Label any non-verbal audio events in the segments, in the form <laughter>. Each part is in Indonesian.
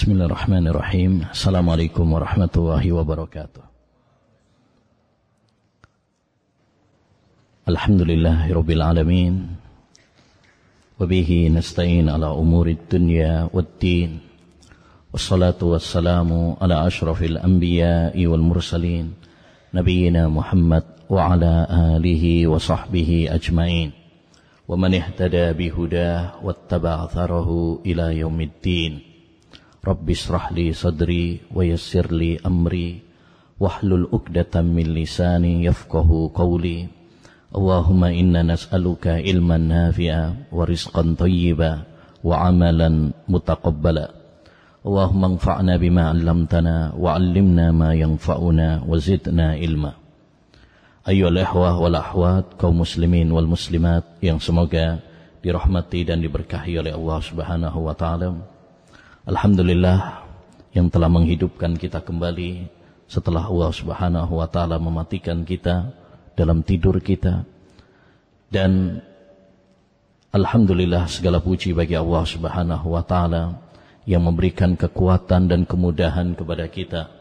Bismillahirrahmanirrahim. Assalamualaikum warahmatullahi wabarakatuh. Alhamdulillahirabbil alamin. Wabihi nasta'in ala umuri dunya waddin. Wassalatu wassalamu ala asyrafil anbiya'i wal mursalin. Nabiyyina Muhammad wa ala alihi wa sahbihi ajmain. Wa man ihtada bihudah wattaba'a tharahu ila yaumiddin. Rabbi srahli sadri wa yassirli amri wahlul uqdatan min lisani yafqahu qawli Allahumma inna nas'aluka ilman nafi'a wa rizqan tayyiba wa amalan mutaqabbala Allahumma anfa'na bima 'allamtana wa 'allimna ma yanfa'una wa zidna ilma Ayyuhal ikhwah wal ahwat kaum muslimin wal muslimat yang semoga dirahmati dan diberkahi oleh Allah Subhanahu wa taala Alhamdulillah yang telah menghidupkan kita kembali setelah Allah Subhanahu wa taala mematikan kita dalam tidur kita. Dan alhamdulillah segala puji bagi Allah Subhanahu wa taala yang memberikan kekuatan dan kemudahan kepada kita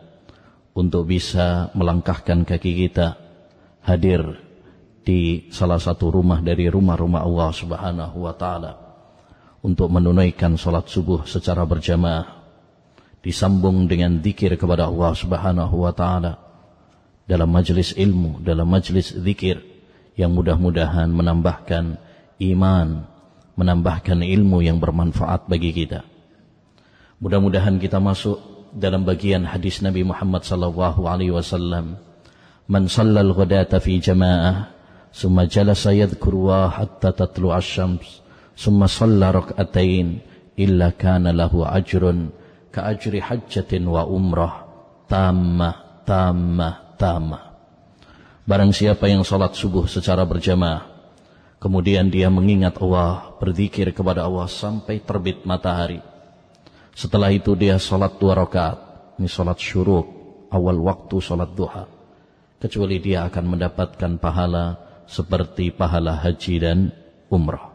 untuk bisa melangkahkan kaki kita hadir di salah satu rumah dari rumah-rumah Allah Subhanahu wa taala untuk menunaikan sholat subuh secara berjamaah disambung dengan zikir kepada Allah Subhanahu wa taala dalam majelis ilmu, dalam majelis zikir yang mudah-mudahan menambahkan iman, menambahkan ilmu yang bermanfaat bagi kita. Mudah-mudahan kita masuk dalam bagian hadis Nabi Muhammad sallallahu alaihi wasallam, "Man sallal ghadata fi jamaah, summa jalasa yadhkuru hatta tatlu'asy-syams." summa salla rak'atain illa kana lahu ajrun ka ajri hajjatin wa umrah tamah tamah tamah barang siapa yang salat subuh secara berjamaah kemudian dia mengingat Allah berzikir kepada Allah sampai terbit matahari setelah itu dia salat dua rakaat ini salat syuruk awal waktu salat duha kecuali dia akan mendapatkan pahala seperti pahala haji dan umrah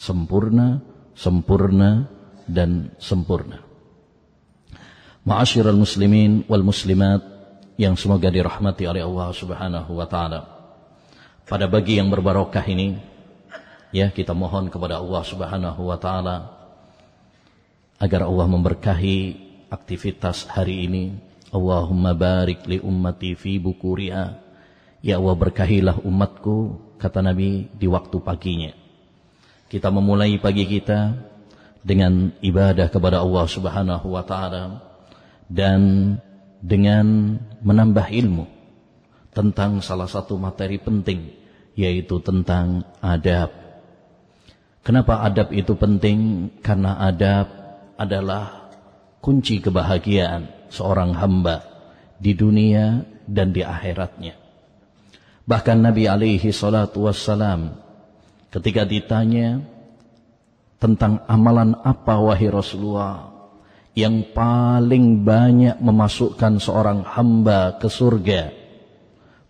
sempurna, sempurna, dan sempurna. Ma'asyiral muslimin wal muslimat yang semoga dirahmati oleh Allah Subhanahu wa taala. Pada bagi yang berbarokah ini ya kita mohon kepada Allah Subhanahu wa taala agar Allah memberkahi aktivitas hari ini. Allahumma barik li ummati fi bukuria, Ya Allah berkahilah umatku kata Nabi di waktu paginya kita memulai pagi kita dengan ibadah kepada Allah Subhanahu wa taala dan dengan menambah ilmu tentang salah satu materi penting yaitu tentang adab. Kenapa adab itu penting? Karena adab adalah kunci kebahagiaan seorang hamba di dunia dan di akhiratnya. Bahkan Nabi alaihi salatu wassalam Ketika ditanya tentang amalan apa wahai Rasulullah yang paling banyak memasukkan seorang hamba ke surga,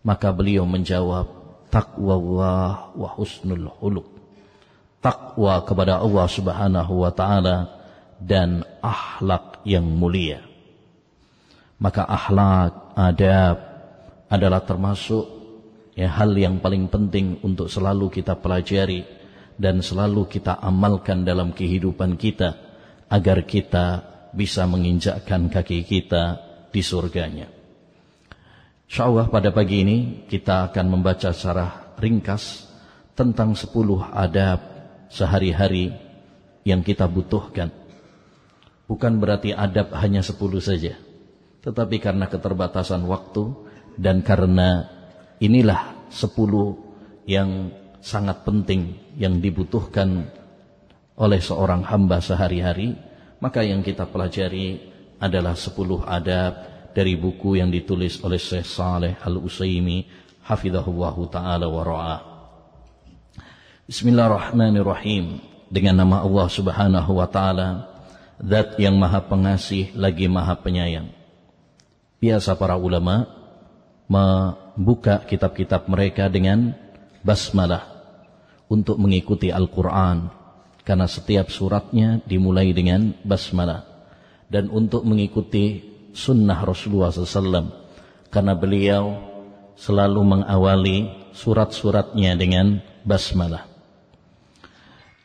maka beliau menjawab takwa Allah wa husnul huluk. Takwa kepada Allah Subhanahu wa taala dan akhlak yang mulia. Maka akhlak, adab adalah termasuk ya, hal yang paling penting untuk selalu kita pelajari dan selalu kita amalkan dalam kehidupan kita agar kita bisa menginjakkan kaki kita di surganya. Insyaallah pada pagi ini kita akan membaca secara ringkas tentang 10 adab sehari-hari yang kita butuhkan. Bukan berarti adab hanya 10 saja, tetapi karena keterbatasan waktu dan karena Inilah sepuluh yang sangat penting yang dibutuhkan oleh seorang hamba sehari-hari. Maka yang kita pelajari adalah sepuluh adab dari buku yang ditulis oleh Syekh Saleh Al-Usaimi hafizahullahu taala wa ra'ah. Bismillahirrahmanirrahim. Dengan nama Allah Subhanahu wa taala, Zat yang Maha Pengasih lagi Maha Penyayang. Biasa para ulama me buka kitab-kitab mereka dengan basmalah untuk mengikuti Al-Quran karena setiap suratnya dimulai dengan basmalah dan untuk mengikuti sunnah Rasulullah SAW karena beliau selalu mengawali surat-suratnya dengan basmalah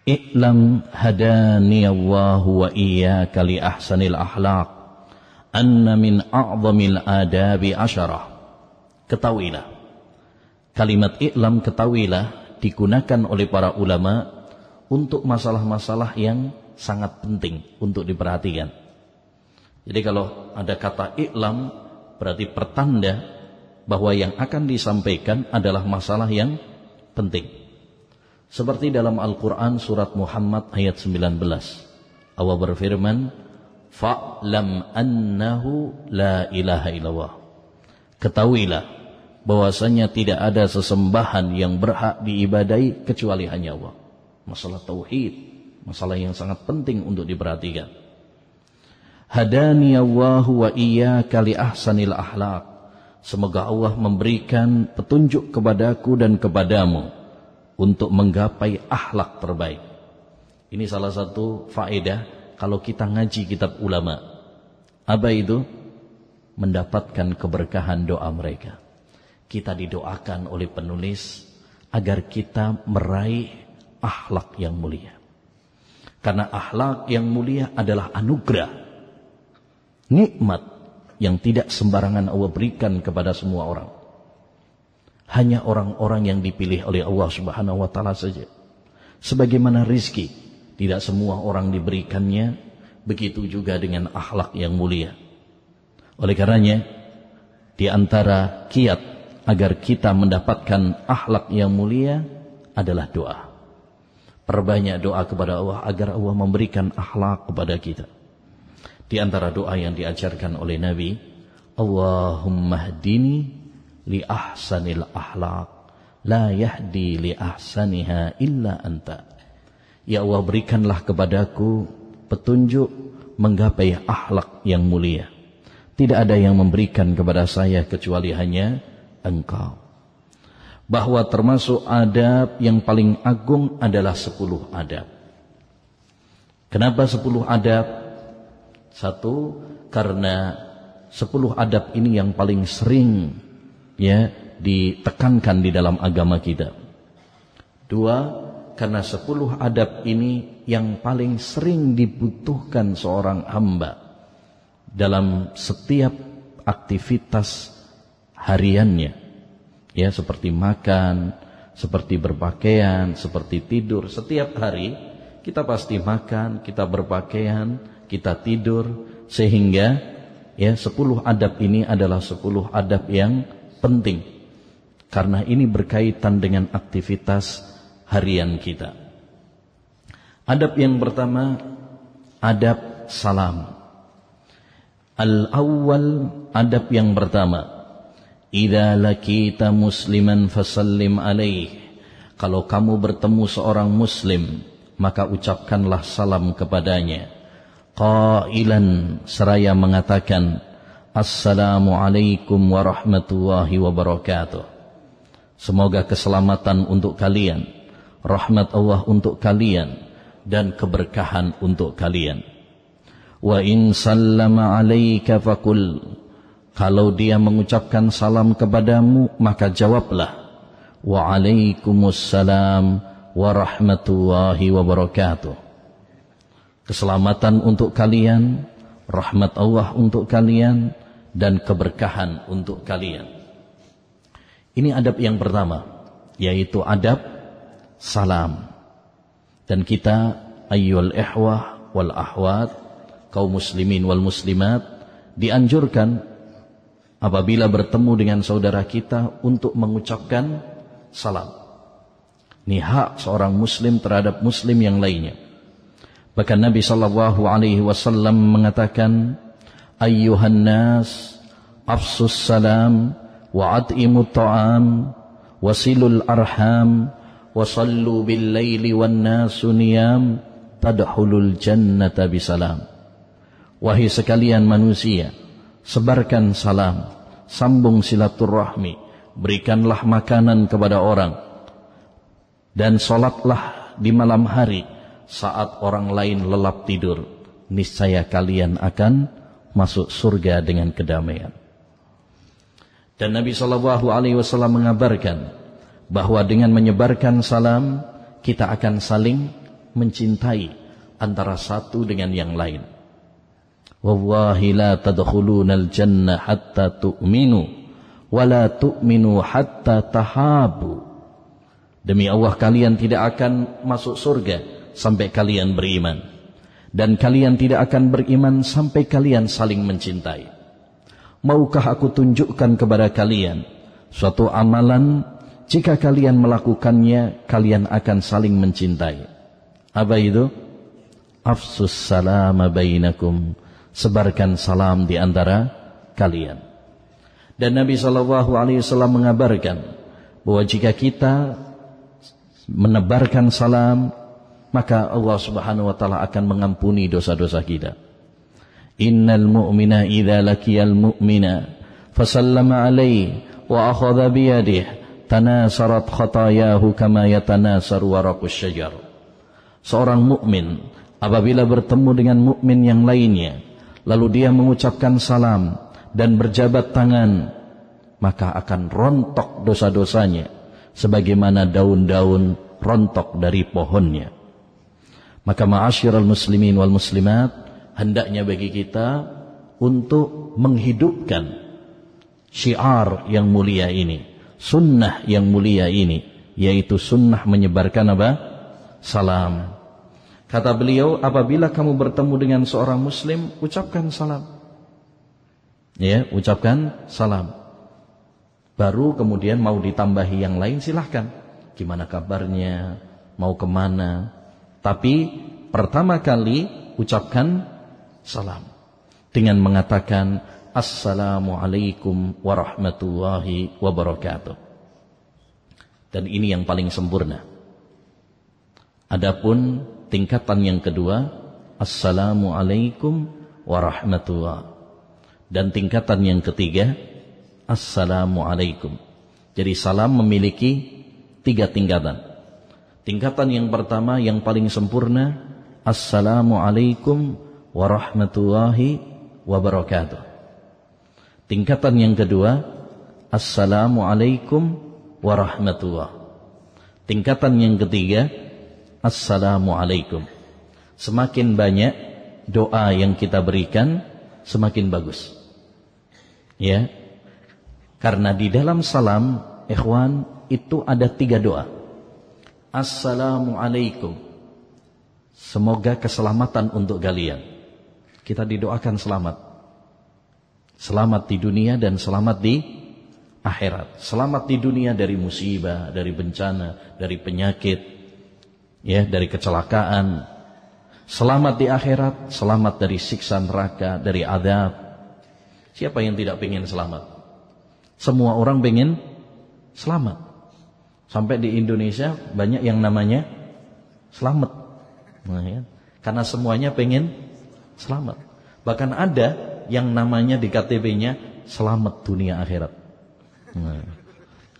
I'lam Allah wa iya kali ahsanil ahlak, anna min a'zamil adabi asyarah Ketahuilah. Kalimat i'lam ketahuilah digunakan oleh para ulama untuk masalah-masalah yang sangat penting untuk diperhatikan. Jadi kalau ada kata i'lam berarti pertanda bahwa yang akan disampaikan adalah masalah yang penting. Seperti dalam Al-Quran surat Muhammad ayat 19. Allah berfirman, fa'lam annahu la ilaha illallah. Ketahuilah bahwasanya tidak ada sesembahan yang berhak diibadai kecuali hanya Allah. Masalah tauhid, masalah yang sangat penting untuk diperhatikan. Hadani Allah wa iya kali ahsanil ahlak. Semoga Allah memberikan petunjuk kepadaku dan kepadamu untuk menggapai ahlak terbaik. Ini salah satu faedah kalau kita ngaji kitab ulama. Apa itu? Mendapatkan keberkahan doa mereka. Kita didoakan oleh penulis agar kita meraih akhlak yang mulia. Karena akhlak yang mulia adalah anugerah, nikmat yang tidak sembarangan Allah berikan kepada semua orang. Hanya orang-orang yang dipilih oleh Allah Subhanahu wa taala saja. Sebagaimana rizki, tidak semua orang diberikannya, begitu juga dengan akhlak yang mulia. Oleh karenanya, di antara kiat agar kita mendapatkan akhlak yang mulia adalah doa. Perbanyak doa kepada Allah agar Allah memberikan akhlak kepada kita. Di antara doa yang diajarkan oleh Nabi, Allahumma hdini li ahsanil akhlak, la yahdi li ahsaniha illa anta. Ya Allah berikanlah kepadaku petunjuk menggapai akhlak yang mulia. Tidak ada yang memberikan kepada saya kecuali hanya engkau. Bahwa termasuk adab yang paling agung adalah sepuluh adab. Kenapa sepuluh adab? Satu, karena sepuluh adab ini yang paling sering ya ditekankan di dalam agama kita. Dua, karena sepuluh adab ini yang paling sering dibutuhkan seorang hamba dalam setiap aktivitas hariannya. Ya, seperti makan, seperti berpakaian, seperti tidur. Setiap hari kita pasti makan, kita berpakaian, kita tidur sehingga ya sepuluh adab ini adalah sepuluh adab yang penting. Karena ini berkaitan dengan aktivitas harian kita. Adab yang pertama adab salam. Al-awwal adab yang pertama Idza lakita musliman fasallim alaih. Kalau kamu bertemu seorang muslim, maka ucapkanlah salam kepadanya. Qailan seraya mengatakan, Assalamualaikum warahmatullahi wabarakatuh. Semoga keselamatan untuk kalian, rahmat Allah untuk kalian, dan keberkahan untuk kalian. Wa in sallama alaika fakul kalau dia mengucapkan salam kepadamu, maka jawablah, Waalaikumsalam warahmatullahi wabarakatuh. Keselamatan untuk kalian, rahmat Allah untuk kalian, dan keberkahan untuk kalian. Ini adab yang pertama, yaitu adab salam. Dan kita ayyul ihwah wal ahwat, kaum muslimin wal muslimat, dianjurkan apabila bertemu dengan saudara kita untuk mengucapkan salam. Ini hak seorang muslim terhadap muslim yang lainnya. Bahkan Nabi sallallahu alaihi wasallam mengatakan, "Ayyuhan nas, afsus salam wa at'imu ta'am, wasilul arham, wa sallu bil laili wan nasu niyam, tadkhulul jannata bisalam." Wahai sekalian manusia, sebarkan salam, sambung silaturahmi, berikanlah makanan kepada orang, dan solatlah di malam hari saat orang lain lelap tidur. Niscaya kalian akan masuk surga dengan kedamaian. Dan Nabi Shallallahu Alaihi Wasallam mengabarkan bahwa dengan menyebarkan salam kita akan saling mencintai antara satu dengan yang lain wallahi la tadkhulunal jannah hatta tu'minu wa la tu'minu hatta tahabu demi Allah kalian tidak akan masuk surga sampai kalian beriman dan kalian tidak akan beriman sampai kalian saling mencintai maukah aku tunjukkan kepada kalian suatu amalan jika kalian melakukannya kalian akan saling mencintai apa itu afsus salama bainakum sebarkan salam di antara kalian. Dan Nabi Shallallahu Alaihi Wasallam mengabarkan bahwa jika kita menebarkan salam, maka Allah Subhanahu Wa Taala akan mengampuni dosa-dosa kita. Innal mu'mina idza laqiyal mu'mina fasallama alaihi wa akhadha biyadih tanasarat khatayahu kama yatanasaru waraqus syajar. Seorang mukmin apabila bertemu dengan mukmin yang lainnya lalu dia mengucapkan salam dan berjabat tangan, maka akan rontok dosa-dosanya sebagaimana daun-daun rontok dari pohonnya. Maka al muslimin wal muslimat, hendaknya bagi kita untuk menghidupkan syiar yang mulia ini, sunnah yang mulia ini, yaitu sunnah menyebarkan apa? Salam. Kata beliau, apabila kamu bertemu dengan seorang muslim, ucapkan salam. Ya, ucapkan salam. Baru kemudian mau ditambahi yang lain silahkan. Gimana kabarnya, mau kemana. Tapi pertama kali ucapkan salam. Dengan mengatakan, Assalamualaikum warahmatullahi wabarakatuh. Dan ini yang paling sempurna. Adapun tingkatan yang kedua assalamualaikum warahmatullah dan tingkatan yang ketiga assalamualaikum jadi salam memiliki tiga tingkatan tingkatan yang pertama yang paling sempurna assalamualaikum warahmatullahi wabarakatuh tingkatan yang kedua assalamualaikum warahmatullah tingkatan yang ketiga Assalamualaikum. Semakin banyak doa yang kita berikan, semakin bagus. Ya. Karena di dalam salam, ikhwan, itu ada tiga doa. Assalamualaikum. Semoga keselamatan untuk kalian. Kita didoakan selamat. Selamat di dunia dan selamat di akhirat. Selamat di dunia dari musibah, dari bencana, dari penyakit, ya dari kecelakaan, selamat di akhirat, selamat dari siksa neraka, dari adab. Siapa yang tidak pengen selamat? Semua orang pengen selamat. Sampai di Indonesia banyak yang namanya selamat. Nah, ya. Karena semuanya pengen selamat. Bahkan ada yang namanya di KTP-nya selamat dunia akhirat. Nah,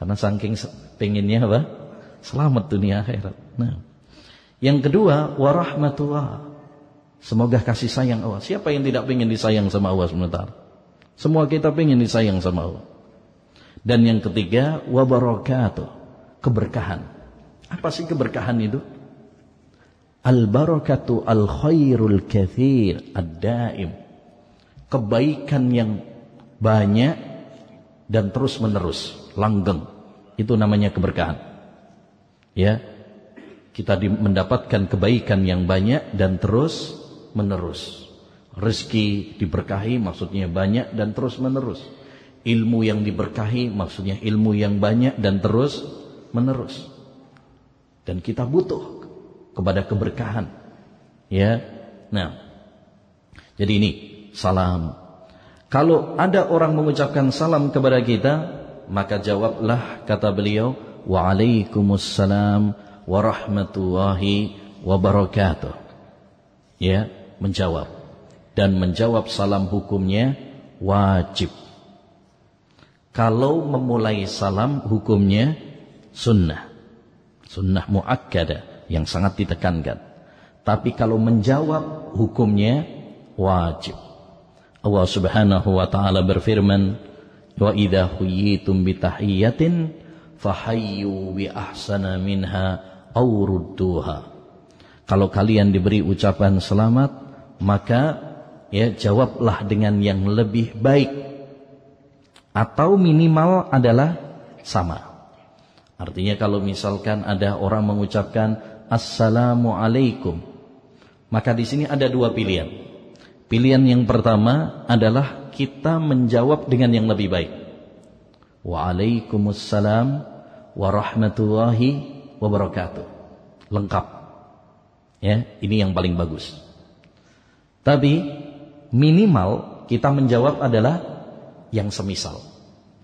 karena saking pengennya apa? Selamat dunia akhirat. Nah, yang kedua, warahmatullah. Semoga kasih sayang Allah. Siapa yang tidak ingin disayang sama Allah sebentar? Semua kita ingin disayang sama Allah. Dan yang ketiga, wabarakatuh. Keberkahan. Apa sih keberkahan itu? Al-barakatu al-khairul kathir ad-daim. Kebaikan yang banyak dan terus menerus, langgeng. Itu namanya keberkahan. Ya, kita mendapatkan kebaikan yang banyak dan terus menerus. Rezeki diberkahi maksudnya banyak dan terus menerus. Ilmu yang diberkahi maksudnya ilmu yang banyak dan terus menerus. Dan kita butuh kepada keberkahan. Ya. Nah. Jadi ini salam. Kalau ada orang mengucapkan salam kepada kita, maka jawablah kata beliau, "Waalaikumsalam." warahmatullahi wabarakatuh. Ya, menjawab. Dan menjawab salam hukumnya wajib. Kalau memulai salam hukumnya sunnah. Sunnah muakkada yang sangat ditekankan. Tapi kalau menjawab hukumnya wajib. Allah Subhanahu wa taala berfirman, "Wa idha huyitum bitahiyatin, fahayyu bi ahsana minha awrudduha. Kalau kalian diberi ucapan selamat, maka ya jawablah dengan yang lebih baik. Atau minimal adalah sama. Artinya kalau misalkan ada orang mengucapkan assalamualaikum, maka di sini ada dua pilihan. Pilihan yang pertama adalah kita menjawab dengan yang lebih baik. Waalaikumsalam warahmatullahi wabarakatuh. Lengkap. Ya, ini yang paling bagus. Tapi minimal kita menjawab adalah yang semisal.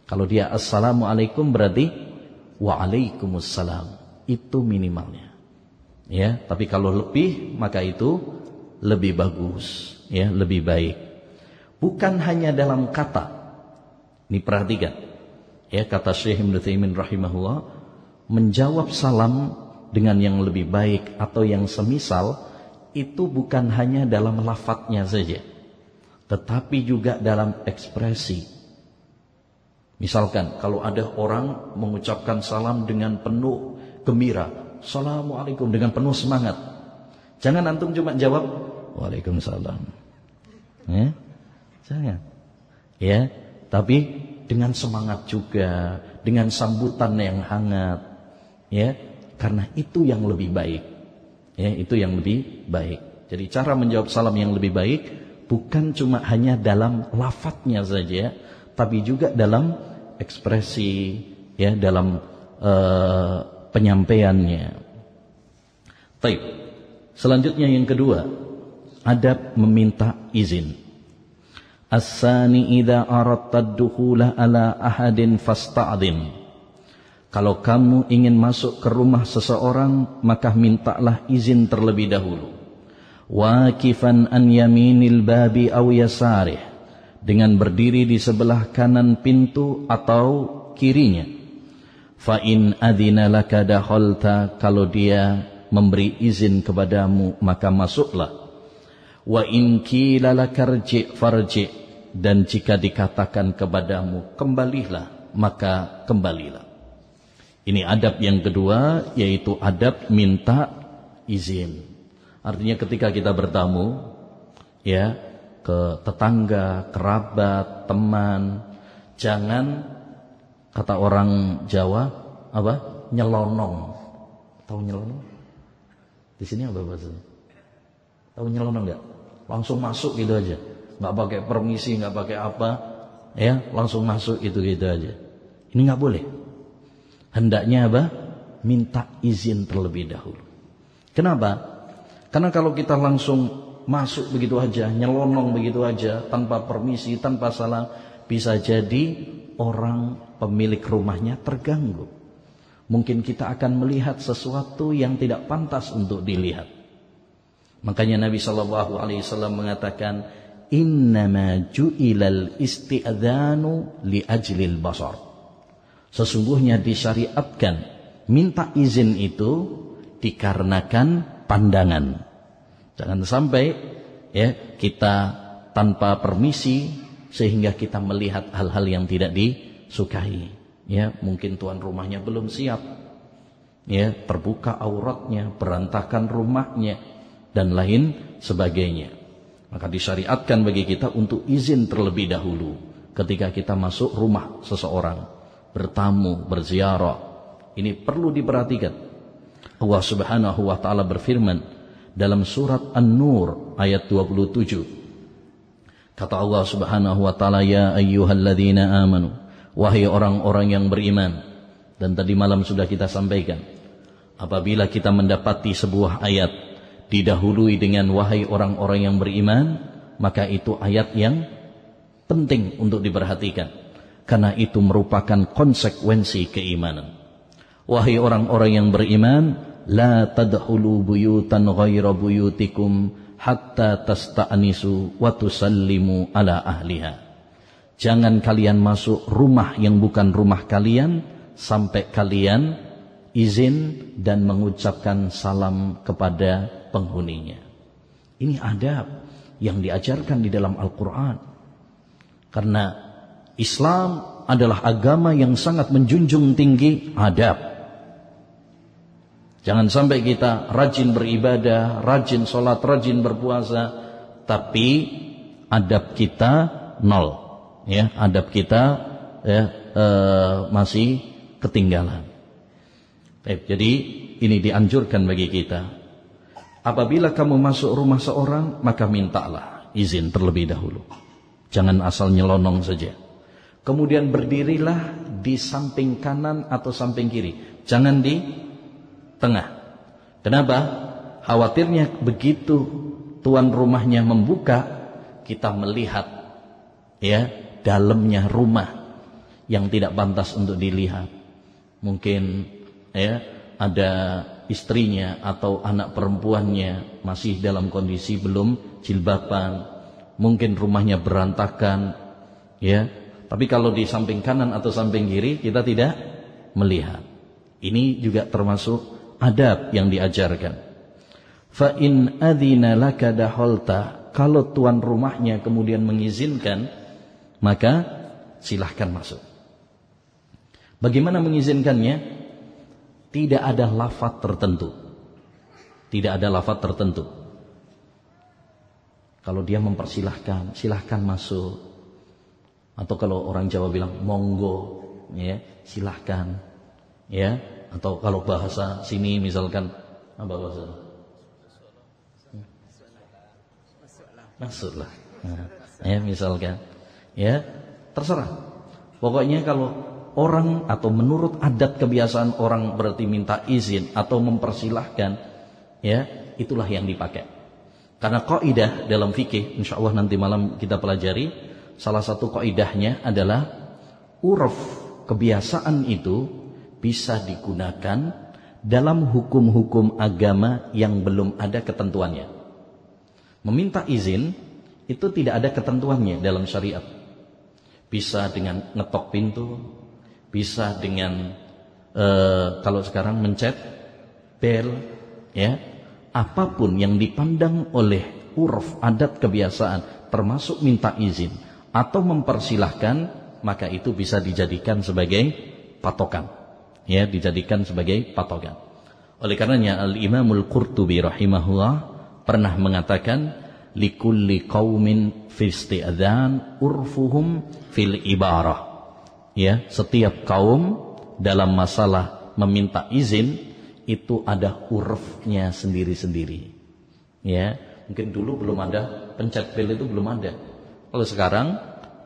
Kalau dia assalamualaikum berarti waalaikumsalam. Itu minimalnya. Ya, tapi kalau lebih maka itu lebih bagus, ya, lebih baik. Bukan hanya dalam kata. Ini perhatikan. Ya, kata Syekh Ibnu Taimin rahimahullah, menjawab salam dengan yang lebih baik atau yang semisal itu bukan hanya dalam lafadznya saja tetapi juga dalam ekspresi misalkan kalau ada orang mengucapkan salam dengan penuh gembira Assalamualaikum dengan penuh semangat jangan antum cuma jawab Waalaikumsalam ya? jangan ya tapi dengan semangat juga dengan sambutan yang hangat ya karena itu yang lebih baik ya itu yang lebih baik jadi cara menjawab salam yang lebih baik bukan cuma hanya dalam lafadznya saja tapi juga dalam ekspresi ya dalam uh, penyampaiannya baik Selanjutnya yang kedua, adab meminta izin. As-sani idza aradta ala ahadin fasta'dhim kalau kamu ingin masuk ke rumah seseorang, maka mintalah izin terlebih dahulu. kifan an yaminil babi aw yasarih. Dengan berdiri di sebelah kanan pintu atau kirinya. Fa in adina laka dakhalta kalau dia memberi izin kepadamu maka masuklah. Wa in qila lakarji farji dan jika dikatakan kepadamu kembalilah maka kembalilah. Ini adab yang kedua yaitu adab minta izin. Artinya ketika kita bertamu ya ke tetangga, kerabat, teman, jangan kata orang Jawa apa? nyelonong. Tahu nyelonong? Di sini apa bahasa? Tahu nyelonong nggak? Langsung masuk gitu aja. nggak pakai permisi, nggak pakai apa. Ya, langsung masuk itu gitu aja. Ini nggak boleh hendaknya apa? Minta izin terlebih dahulu. Kenapa? Karena kalau kita langsung masuk begitu aja, nyelonong begitu aja, tanpa permisi, tanpa salah, bisa jadi orang pemilik rumahnya terganggu. Mungkin kita akan melihat sesuatu yang tidak pantas untuk dilihat. Makanya Nabi Shallallahu Alaihi Wasallam mengatakan, Inna ju'ilal isti'adhanu li ajlil basar. Sesungguhnya disyariatkan minta izin itu dikarenakan pandangan. Jangan sampai ya kita tanpa permisi sehingga kita melihat hal-hal yang tidak disukai. Ya, mungkin tuan rumahnya belum siap. Ya, terbuka auratnya, berantakan rumahnya dan lain sebagainya. Maka disyariatkan bagi kita untuk izin terlebih dahulu ketika kita masuk rumah seseorang bertamu, berziarah. Ini perlu diperhatikan. Allah Subhanahu wa taala berfirman dalam surat An-Nur ayat 27. Kata Allah Subhanahu wa taala, "Ya ayyuhalladzina amanu" Wahai orang-orang yang beriman. Dan tadi malam sudah kita sampaikan. Apabila kita mendapati sebuah ayat didahului dengan wahai orang-orang yang beriman, maka itu ayat yang penting untuk diperhatikan karena itu merupakan konsekuensi keimanan. Wahai orang-orang yang beriman, la tadkhulu buyutan ghaira buyutikum hatta tasta'nisu wa tusallimu ala ahliha. Jangan kalian masuk rumah yang bukan rumah kalian sampai kalian izin dan mengucapkan salam kepada penghuninya. Ini adab yang diajarkan di dalam Al-Qur'an. Karena Islam adalah agama yang sangat menjunjung tinggi adab. Jangan sampai kita rajin beribadah, rajin sholat, rajin berpuasa, tapi adab kita nol, ya adab kita ya, uh, masih ketinggalan. Baik, jadi ini dianjurkan bagi kita. Apabila kamu masuk rumah seorang, maka mintalah izin terlebih dahulu. Jangan asal nyelonong saja. Kemudian berdirilah di samping kanan atau samping kiri. Jangan di tengah. Kenapa? Khawatirnya begitu tuan rumahnya membuka, kita melihat ya dalamnya rumah yang tidak pantas untuk dilihat. Mungkin ya ada istrinya atau anak perempuannya masih dalam kondisi belum jilbaban. Mungkin rumahnya berantakan ya tapi kalau di samping kanan atau samping kiri kita tidak melihat. Ini juga termasuk adab yang diajarkan. Fa in adzina laka daholta, kalau tuan rumahnya kemudian mengizinkan, maka silahkan masuk. Bagaimana mengizinkannya? Tidak ada lafat tertentu. Tidak ada lafat tertentu. Kalau dia mempersilahkan, silahkan masuk atau kalau orang Jawa bilang monggo ya silahkan ya atau kalau bahasa sini misalkan apa bahasa masuklah nah, ya misalkan ya terserah pokoknya kalau orang atau menurut adat kebiasaan orang berarti minta izin atau mempersilahkan ya itulah yang dipakai karena kaidah dalam fikih insya Allah nanti malam kita pelajari salah satu kaidahnya adalah uruf kebiasaan itu bisa digunakan dalam hukum-hukum agama yang belum ada ketentuannya. Meminta izin itu tidak ada ketentuannya dalam syariat. Bisa dengan ngetok pintu, bisa dengan e, kalau sekarang mencet bel, ya apapun yang dipandang oleh uruf adat kebiasaan termasuk minta izin atau mempersilahkan maka itu bisa dijadikan sebagai patokan ya dijadikan sebagai patokan oleh karenanya al imamul qurtubi rahimahullah pernah mengatakan likulli qaumin fi isti'dzan urfuhum fil ibarah ya setiap kaum dalam masalah meminta izin itu ada urfnya sendiri-sendiri ya mungkin dulu belum ada pencet bel itu belum ada kalau sekarang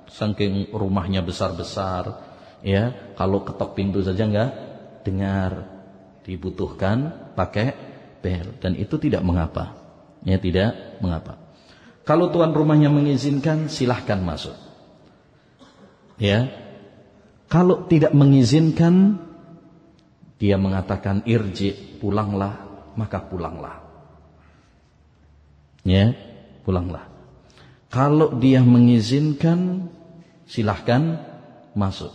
saking rumahnya besar-besar, ya, kalau ketok pintu saja enggak dengar. Dibutuhkan pakai bel dan itu tidak mengapa. Ya, tidak mengapa. Kalau tuan rumahnya mengizinkan, silahkan masuk. Ya. Kalau tidak mengizinkan, dia mengatakan irji, pulanglah, maka pulanglah. Ya, pulanglah. Kalau dia mengizinkan, silahkan masuk.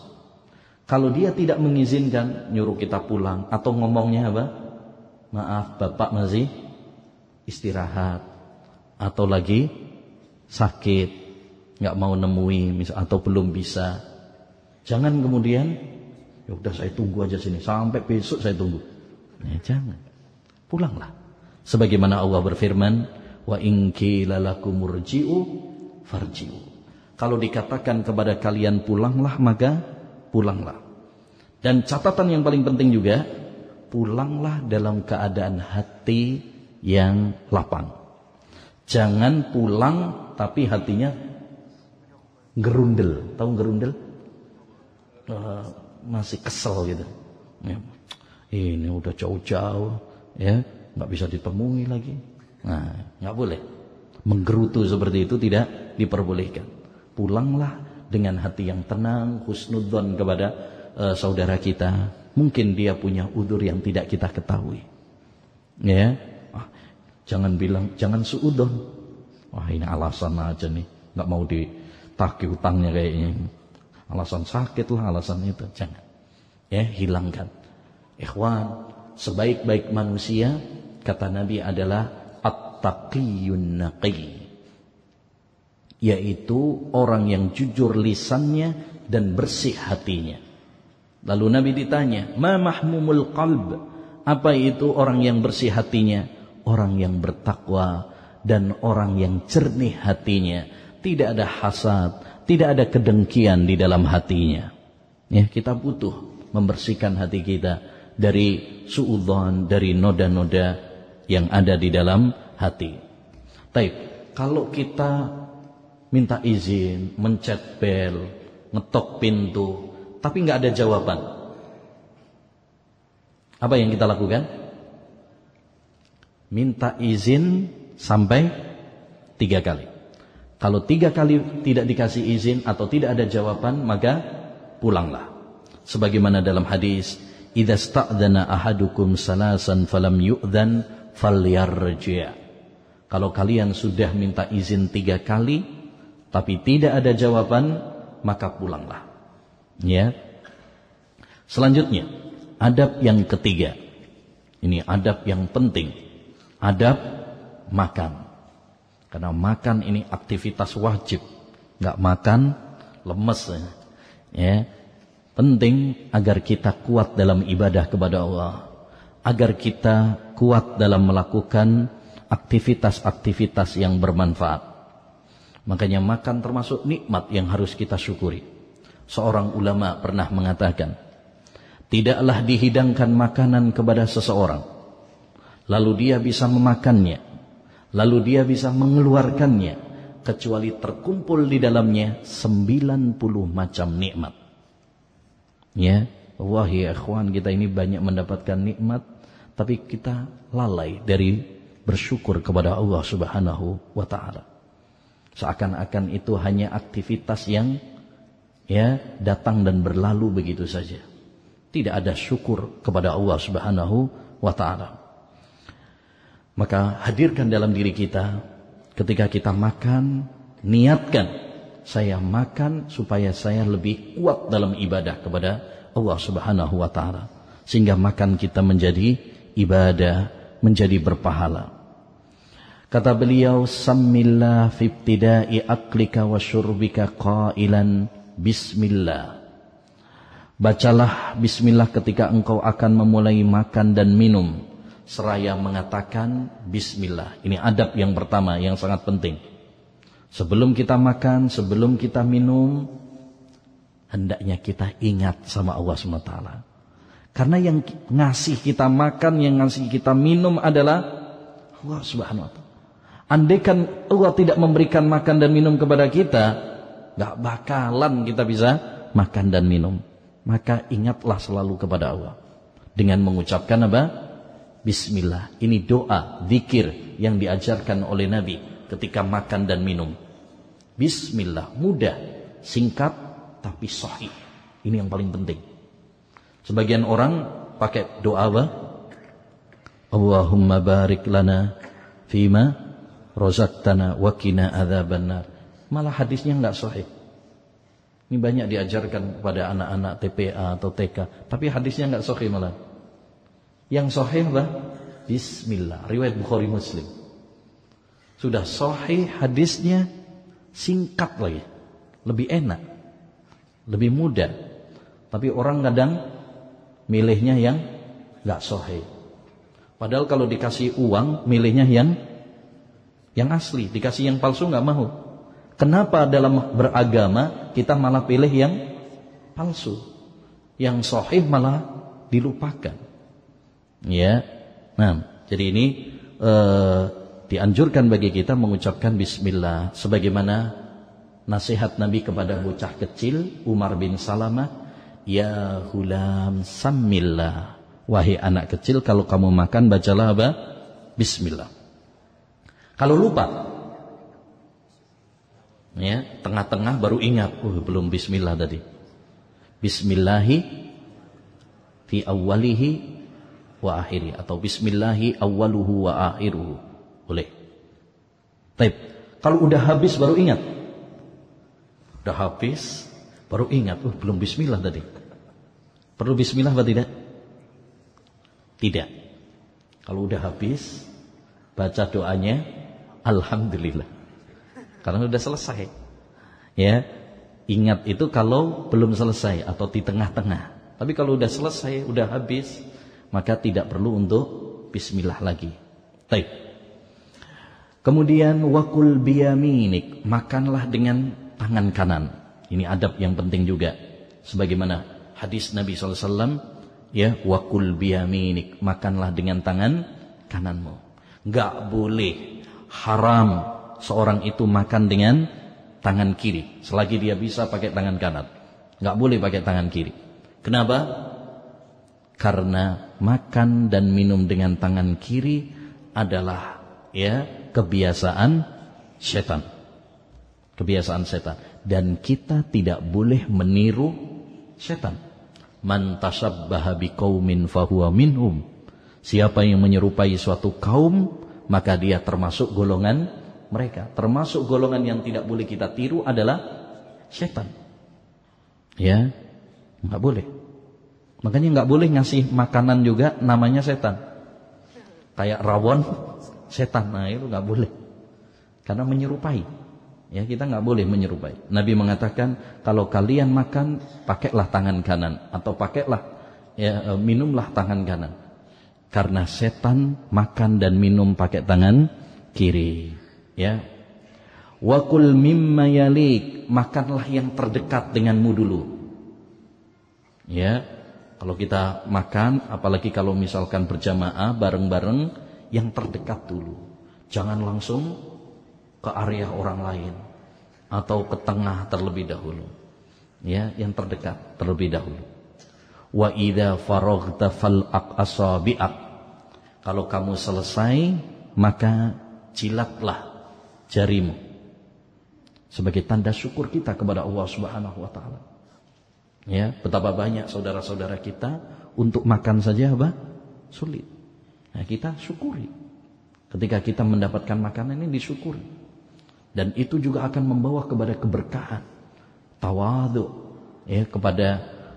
Kalau dia tidak mengizinkan, nyuruh kita pulang atau ngomongnya apa? Maaf, bapak masih istirahat atau lagi sakit, nggak mau nemui, atau belum bisa. Jangan kemudian, ya udah saya tunggu aja sini sampai besok saya tunggu. Ya, jangan, pulanglah. Sebagaimana Allah berfirman, wa inki murjiu farjiu. Kalau dikatakan kepada kalian pulanglah maka pulanglah. Dan catatan yang paling penting juga pulanglah dalam keadaan hati yang lapang. Jangan pulang tapi hatinya gerundel. Tahu gerundel? Uh, masih kesel gitu. Ya. Ini udah jauh-jauh ya, nggak bisa ditemui lagi. Nah, nggak boleh menggerutu seperti itu tidak diperbolehkan. Pulanglah dengan hati yang tenang, husnudzon kepada uh, saudara kita. Mungkin dia punya udur yang tidak kita ketahui. Ya. Ah, jangan bilang, jangan suudon. Wah, ini alasan aja nih, nggak mau ditagih kayak kayaknya. Alasan sakit lah, alasan itu. Jangan. Ya, hilangkan. Ikhwan, sebaik-baik manusia kata Nabi adalah taqiyun naqi yaitu orang yang jujur lisannya dan bersih hatinya. Lalu Nabi ditanya, "Ma mahmumul qalb?" Apa itu orang yang bersih hatinya? Orang yang bertakwa dan orang yang jernih hatinya, tidak ada hasad, tidak ada kedengkian di dalam hatinya. Ya, kita butuh membersihkan hati kita dari suudzon, dari noda-noda yang ada di dalam hati. Taib, kalau kita minta izin, mencet bel, ngetok pintu, tapi nggak ada jawaban. Apa yang kita lakukan? Minta izin sampai tiga kali. Kalau tiga kali tidak dikasih izin atau tidak ada jawaban, maka pulanglah. Sebagaimana dalam hadis, "Idza sta'dana ahadukum salasan falam yu'dan falyarji'." Kalau kalian sudah minta izin tiga kali, tapi tidak ada jawaban, maka pulanglah. Ya. Selanjutnya, adab yang ketiga. Ini adab yang penting. Adab makan. Karena makan ini aktivitas wajib. Nggak makan, lemes. Ya. ya. Penting agar kita kuat dalam ibadah kepada Allah. Agar kita kuat dalam melakukan aktivitas-aktivitas yang bermanfaat. Makanya makan termasuk nikmat yang harus kita syukuri. Seorang ulama pernah mengatakan, tidaklah dihidangkan makanan kepada seseorang, lalu dia bisa memakannya, lalu dia bisa mengeluarkannya, kecuali terkumpul di dalamnya 90 macam nikmat. Ya, wahai ya, ikhwan kita ini banyak mendapatkan nikmat, tapi kita lalai dari bersyukur kepada Allah Subhanahu wa taala. Seakan-akan itu hanya aktivitas yang ya datang dan berlalu begitu saja. Tidak ada syukur kepada Allah Subhanahu wa taala. Maka hadirkan dalam diri kita ketika kita makan, niatkan saya makan supaya saya lebih kuat dalam ibadah kepada Allah Subhanahu wa taala sehingga makan kita menjadi ibadah menjadi berpahala. Kata beliau, Sammillah fibtida'i aklika wa syurbika qailan bismillah. Bacalah bismillah ketika engkau akan memulai makan dan minum. Seraya mengatakan bismillah. Ini adab yang pertama yang sangat penting. Sebelum kita makan, sebelum kita minum, hendaknya kita ingat sama Allah SWT. Karena yang ngasih kita makan, yang ngasih kita minum adalah Allah Subhanahu wa taala. Andaikan Allah tidak memberikan makan dan minum kepada kita, gak bakalan kita bisa makan dan minum. Maka ingatlah selalu kepada Allah dengan mengucapkan apa? Bismillah. Ini doa, zikir yang diajarkan oleh Nabi ketika makan dan minum. Bismillah, mudah, singkat tapi sahih. Ini yang paling penting. Sebagian orang pakai doa apa? Allahumma barik lana fima rozaktana wakina adzabannar. Malah hadisnya enggak sahih. Ini banyak diajarkan kepada anak-anak TPA atau TK, tapi hadisnya enggak sahih malah. Yang sahih apa? Bismillah, riwayat Bukhari Muslim. Sudah sahih hadisnya singkat lagi, lebih enak, lebih mudah. Tapi orang kadang milihnya yang nggak sohe. Padahal kalau dikasih uang, milihnya yang yang asli, dikasih yang palsu nggak mau. Kenapa dalam beragama kita malah pilih yang palsu, yang sohih malah dilupakan. Ya, nah, jadi ini eh, dianjurkan bagi kita mengucapkan Bismillah, sebagaimana nasihat Nabi kepada bocah kecil Umar bin Salamah Ya hulam sammillah. Wahai anak kecil, kalau kamu makan, bacalah apa? Bismillah. Kalau lupa, ya tengah-tengah baru ingat, uh, belum Bismillah tadi. Bismillahi fi awalihi wa akhiri atau Bismillahi awaluhu wa akhiruhu boleh. Taib. Kalau udah habis baru ingat. Udah habis baru ingat, uh, belum Bismillah tadi. Perlu bismillah atau tidak? Tidak. Kalau udah habis, baca doanya, alhamdulillah. Karena udah selesai. Ya. Ingat itu kalau belum selesai atau di tengah-tengah. Tapi kalau udah selesai, udah habis, maka tidak perlu untuk bismillah lagi. Baik. Kemudian wakul biyaminik, makanlah dengan tangan kanan. Ini adab yang penting juga. Sebagaimana hadis Nabi SAW ya wakul biyaminik makanlah dengan tangan kananmu Gak boleh haram seorang itu makan dengan tangan kiri selagi dia bisa pakai tangan kanan Gak boleh pakai tangan kiri kenapa karena makan dan minum dengan tangan kiri adalah ya kebiasaan setan kebiasaan setan dan kita tidak boleh meniru setan Man tasabbaha biqaumin fahuwa minhum. Siapa yang menyerupai suatu kaum, maka dia termasuk golongan mereka. Termasuk golongan yang tidak boleh kita tiru adalah setan. Ya, enggak boleh. Makanya enggak boleh ngasih makanan juga namanya setan. Kayak rawon, <laughs> setan. Nah itu nggak boleh. Karena menyerupai. Ya, kita nggak boleh menyerupai. Nabi mengatakan, kalau kalian makan, pakailah tangan kanan atau pakailah ya, e, minumlah tangan kanan. Karena setan makan dan minum pakai tangan kiri. Ya. Wakul mimma yalik, makanlah yang terdekat denganmu dulu. Ya. Kalau kita makan, apalagi kalau misalkan berjamaah bareng-bareng, yang terdekat dulu. Jangan langsung ke area orang lain atau ke tengah terlebih dahulu ya yang terdekat terlebih dahulu wa idza faraghta fal asabi'ak kalau kamu selesai maka cilaklah jarimu sebagai tanda syukur kita kepada Allah Subhanahu wa taala ya betapa banyak saudara-saudara kita untuk makan saja apa sulit nah kita syukuri ketika kita mendapatkan makanan ini disyukuri dan itu juga akan membawa kepada keberkahan tawadhu ya kepada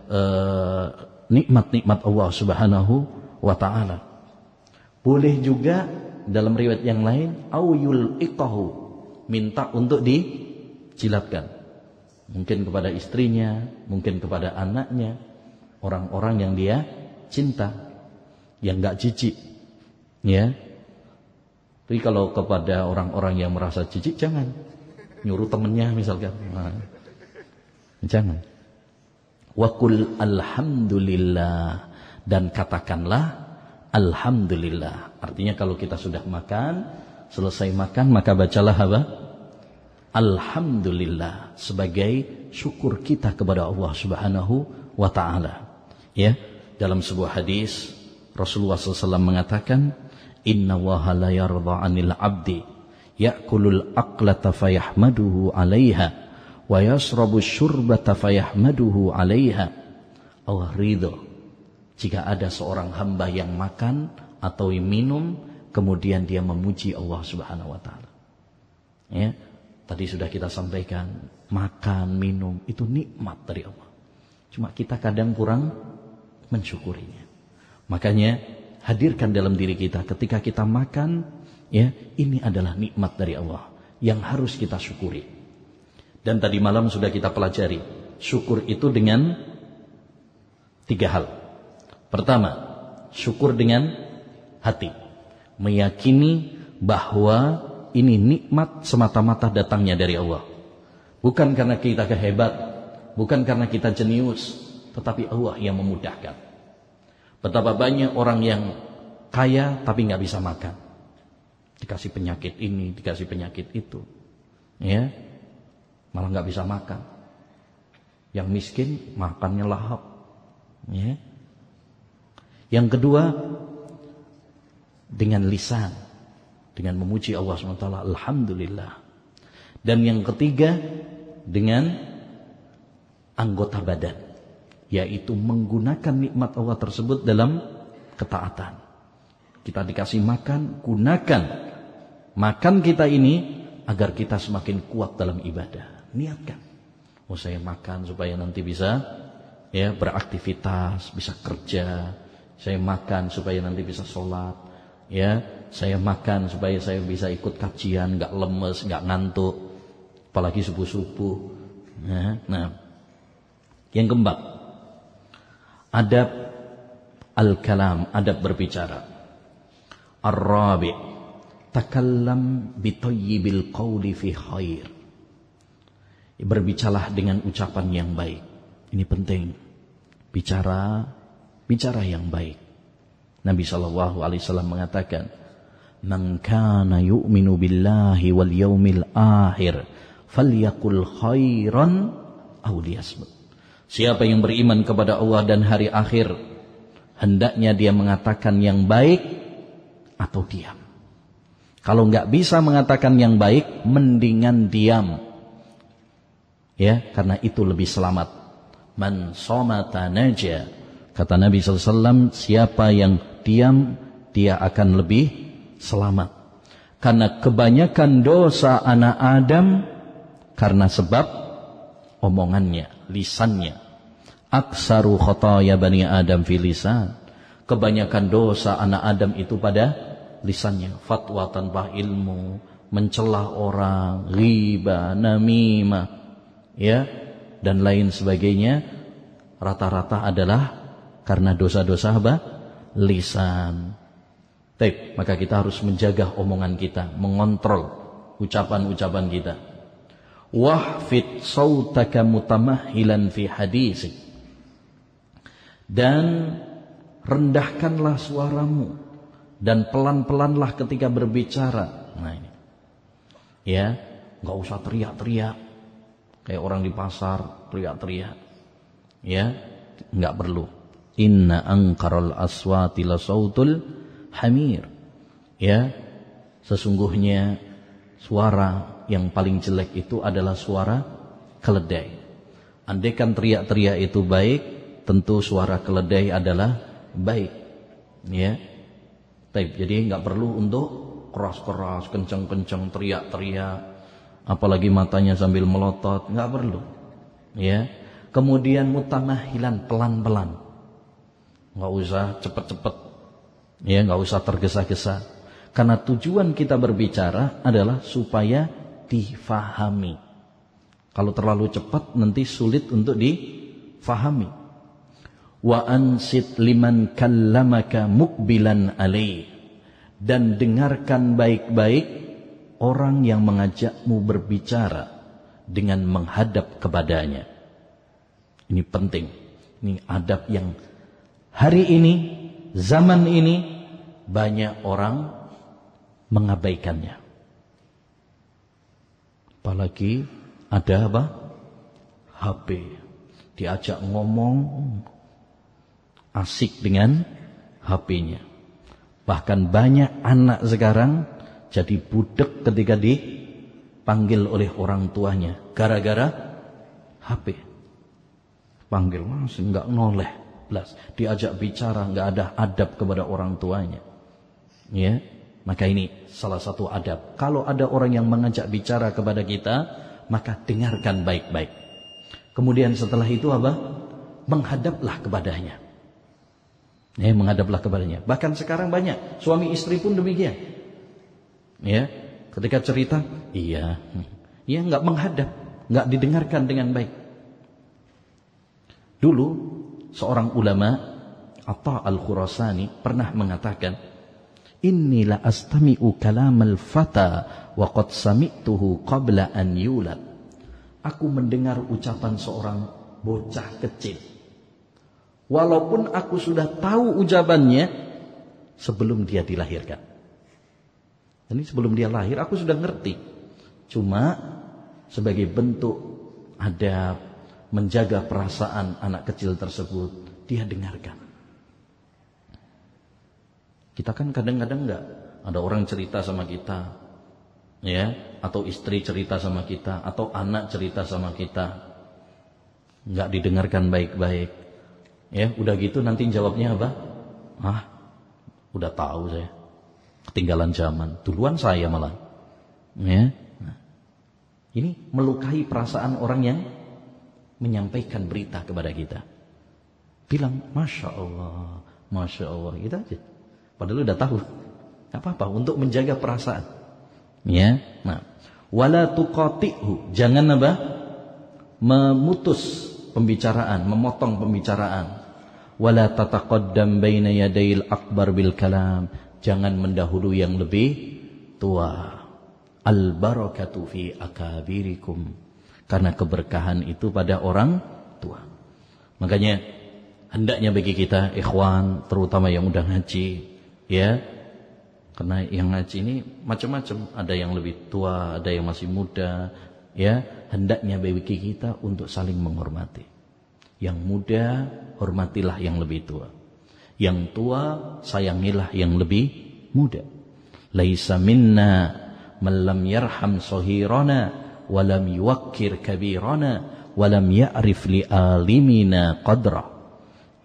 nikmat eh, nikmat-nikmat Allah Subhanahu wa taala boleh juga dalam riwayat yang lain auyul iqahu minta untuk dicilatkan mungkin kepada istrinya mungkin kepada anaknya orang-orang yang dia cinta yang nggak jijik ya tapi kalau kepada orang-orang yang merasa jijik jangan nyuruh temennya misalkan. Nah, jangan. Wakul alhamdulillah dan katakanlah alhamdulillah. Artinya kalau kita sudah makan, selesai makan maka bacalah apa? Alhamdulillah sebagai syukur kita kepada Allah Subhanahu wa taala. Ya, dalam sebuah hadis Rasulullah SAW mengatakan, Inna waha la yarda anil abdi Ya'kulul aqlata fayahmaduhu alaiha Wa yasrabu syurbata fayahmaduhu alaiha Allah ridho Jika ada seorang hamba yang makan atau minum Kemudian dia memuji Allah subhanahu wa ta'ala Ya, tadi sudah kita sampaikan makan minum itu nikmat dari Allah cuma kita kadang kurang mensyukurinya makanya hadirkan dalam diri kita ketika kita makan ya ini adalah nikmat dari Allah yang harus kita syukuri dan tadi malam sudah kita pelajari syukur itu dengan tiga hal pertama syukur dengan hati meyakini bahwa ini nikmat semata-mata datangnya dari Allah bukan karena kita kehebat bukan karena kita jenius tetapi Allah yang memudahkan Betapa banyak orang yang kaya tapi nggak bisa makan. Dikasih penyakit ini, dikasih penyakit itu. Ya. Malah nggak bisa makan. Yang miskin makannya lahap. Ya. Yang kedua dengan lisan, dengan memuji Allah SWT, alhamdulillah. Dan yang ketiga dengan anggota badan yaitu menggunakan nikmat Allah tersebut dalam ketaatan. Kita dikasih makan, gunakan makan kita ini agar kita semakin kuat dalam ibadah. Niatkan. Oh saya makan supaya nanti bisa ya beraktivitas, bisa kerja. Saya makan supaya nanti bisa sholat. Ya, saya makan supaya saya bisa ikut kajian, nggak lemes, nggak ngantuk, apalagi subuh-subuh. Nah, nah, yang keempat, adab al-kalam, adab berbicara. Ar-rabi' takallam bitayyibil qawli fi khair. Berbicalah dengan ucapan yang baik. Ini penting. Bicara, bicara yang baik. Nabi Shallallahu Alaihi Wasallam mengatakan, "Man kana yu'minu billahi wal yaumil akhir, falyakul khairan aw liyasmut." Siapa yang beriman kepada Allah dan hari akhir, hendaknya dia mengatakan yang baik atau diam. Kalau nggak bisa mengatakan yang baik, mendingan diam. Ya, karena itu lebih selamat. Man somata naja. Kata Nabi SAW, siapa yang diam, dia akan lebih selamat. Karena kebanyakan dosa anak Adam, karena sebab omongannya, lisannya aksaru ya bani Adam filisan. Kebanyakan dosa anak Adam itu pada lisannya. Fatwa tanpa ilmu, mencelah orang, riba, namimah, ya, dan lain sebagainya. Rata-rata adalah karena dosa-dosa apa? Lisan. Taip, maka kita harus menjaga omongan kita, mengontrol ucapan-ucapan kita. Wahfit sautaka mutamahilan fi hadisik dan rendahkanlah suaramu dan pelan-pelanlah ketika berbicara. Nah ini. Ya, nggak usah teriak-teriak kayak orang di pasar teriak-teriak. Ya, nggak perlu. Inna angkarul aswati la sautul hamir. Ya, sesungguhnya suara yang paling jelek itu adalah suara keledai. Andaikan teriak-teriak itu baik, tentu suara keledai adalah baik. Ya. baik Jadi nggak perlu untuk keras-keras, kenceng-kenceng, teriak-teriak, apalagi matanya sambil melotot, nggak perlu. Ya. Kemudian mutamahilan pelan-pelan. Nggak usah cepet-cepet. Ya, nggak usah tergesa-gesa. Karena tujuan kita berbicara adalah supaya difahami. Kalau terlalu cepat nanti sulit untuk difahami wa ansit liman kallamaka mukbilan ali dan dengarkan baik-baik orang yang mengajakmu berbicara dengan menghadap kepadanya ini penting ini adab yang hari ini zaman ini banyak orang mengabaikannya apalagi ada apa HP diajak ngomong asik dengan HP-nya. Bahkan banyak anak sekarang jadi budek ketika dipanggil oleh orang tuanya. Gara-gara HP. Panggil langsung nggak noleh. Belas. Diajak bicara nggak ada adab kepada orang tuanya. Ya, maka ini salah satu adab. Kalau ada orang yang mengajak bicara kepada kita, maka dengarkan baik-baik. Kemudian setelah itu apa? Menghadaplah kepadanya. Ya, menghadaplah kepadanya. Bahkan sekarang banyak suami istri pun demikian. Ya, ketika cerita, iya, iya nggak menghadap, nggak didengarkan dengan baik. Dulu seorang ulama Atta al-Khurasani pernah mengatakan, "Inni la astami'u al fata wa qad sami'tuhu qabla an yulad." Aku mendengar ucapan seorang bocah kecil Walaupun aku sudah tahu ujabannya sebelum dia dilahirkan. Ini sebelum dia lahir aku sudah ngerti. Cuma sebagai bentuk adab menjaga perasaan anak kecil tersebut dia dengarkan. Kita kan kadang-kadang nggak ada orang cerita sama kita, ya, atau istri cerita sama kita, atau anak cerita sama kita, nggak didengarkan baik-baik. Ya, udah gitu nanti jawabnya apa? Ah, udah tahu saya. Ketinggalan zaman. Duluan saya malah. Ya. Nah, ini melukai perasaan orang yang menyampaikan berita kepada kita. Bilang, Masya Allah, Masya Allah, gitu aja. Padahal udah tahu. apa-apa, untuk menjaga perasaan. Ya, nah. Wala tuqati'hu. Jangan apa? Memutus pembicaraan, memotong pembicaraan wala tataqaddam baina yadayil akbar bil kalam jangan mendahului yang lebih tua al barakatu fi akabirikum karena keberkahan itu pada orang tua makanya hendaknya bagi kita ikhwan terutama yang udah ngaji ya karena yang ngaji ini macam-macam ada yang lebih tua ada yang masih muda ya hendaknya bagi kita untuk saling menghormati yang muda, hormatilah yang lebih tua. Yang tua, sayangilah yang lebih muda. Laisa minna malam yarham sahirana walam yuakir kabirana walam ya'rif li alimina qadra.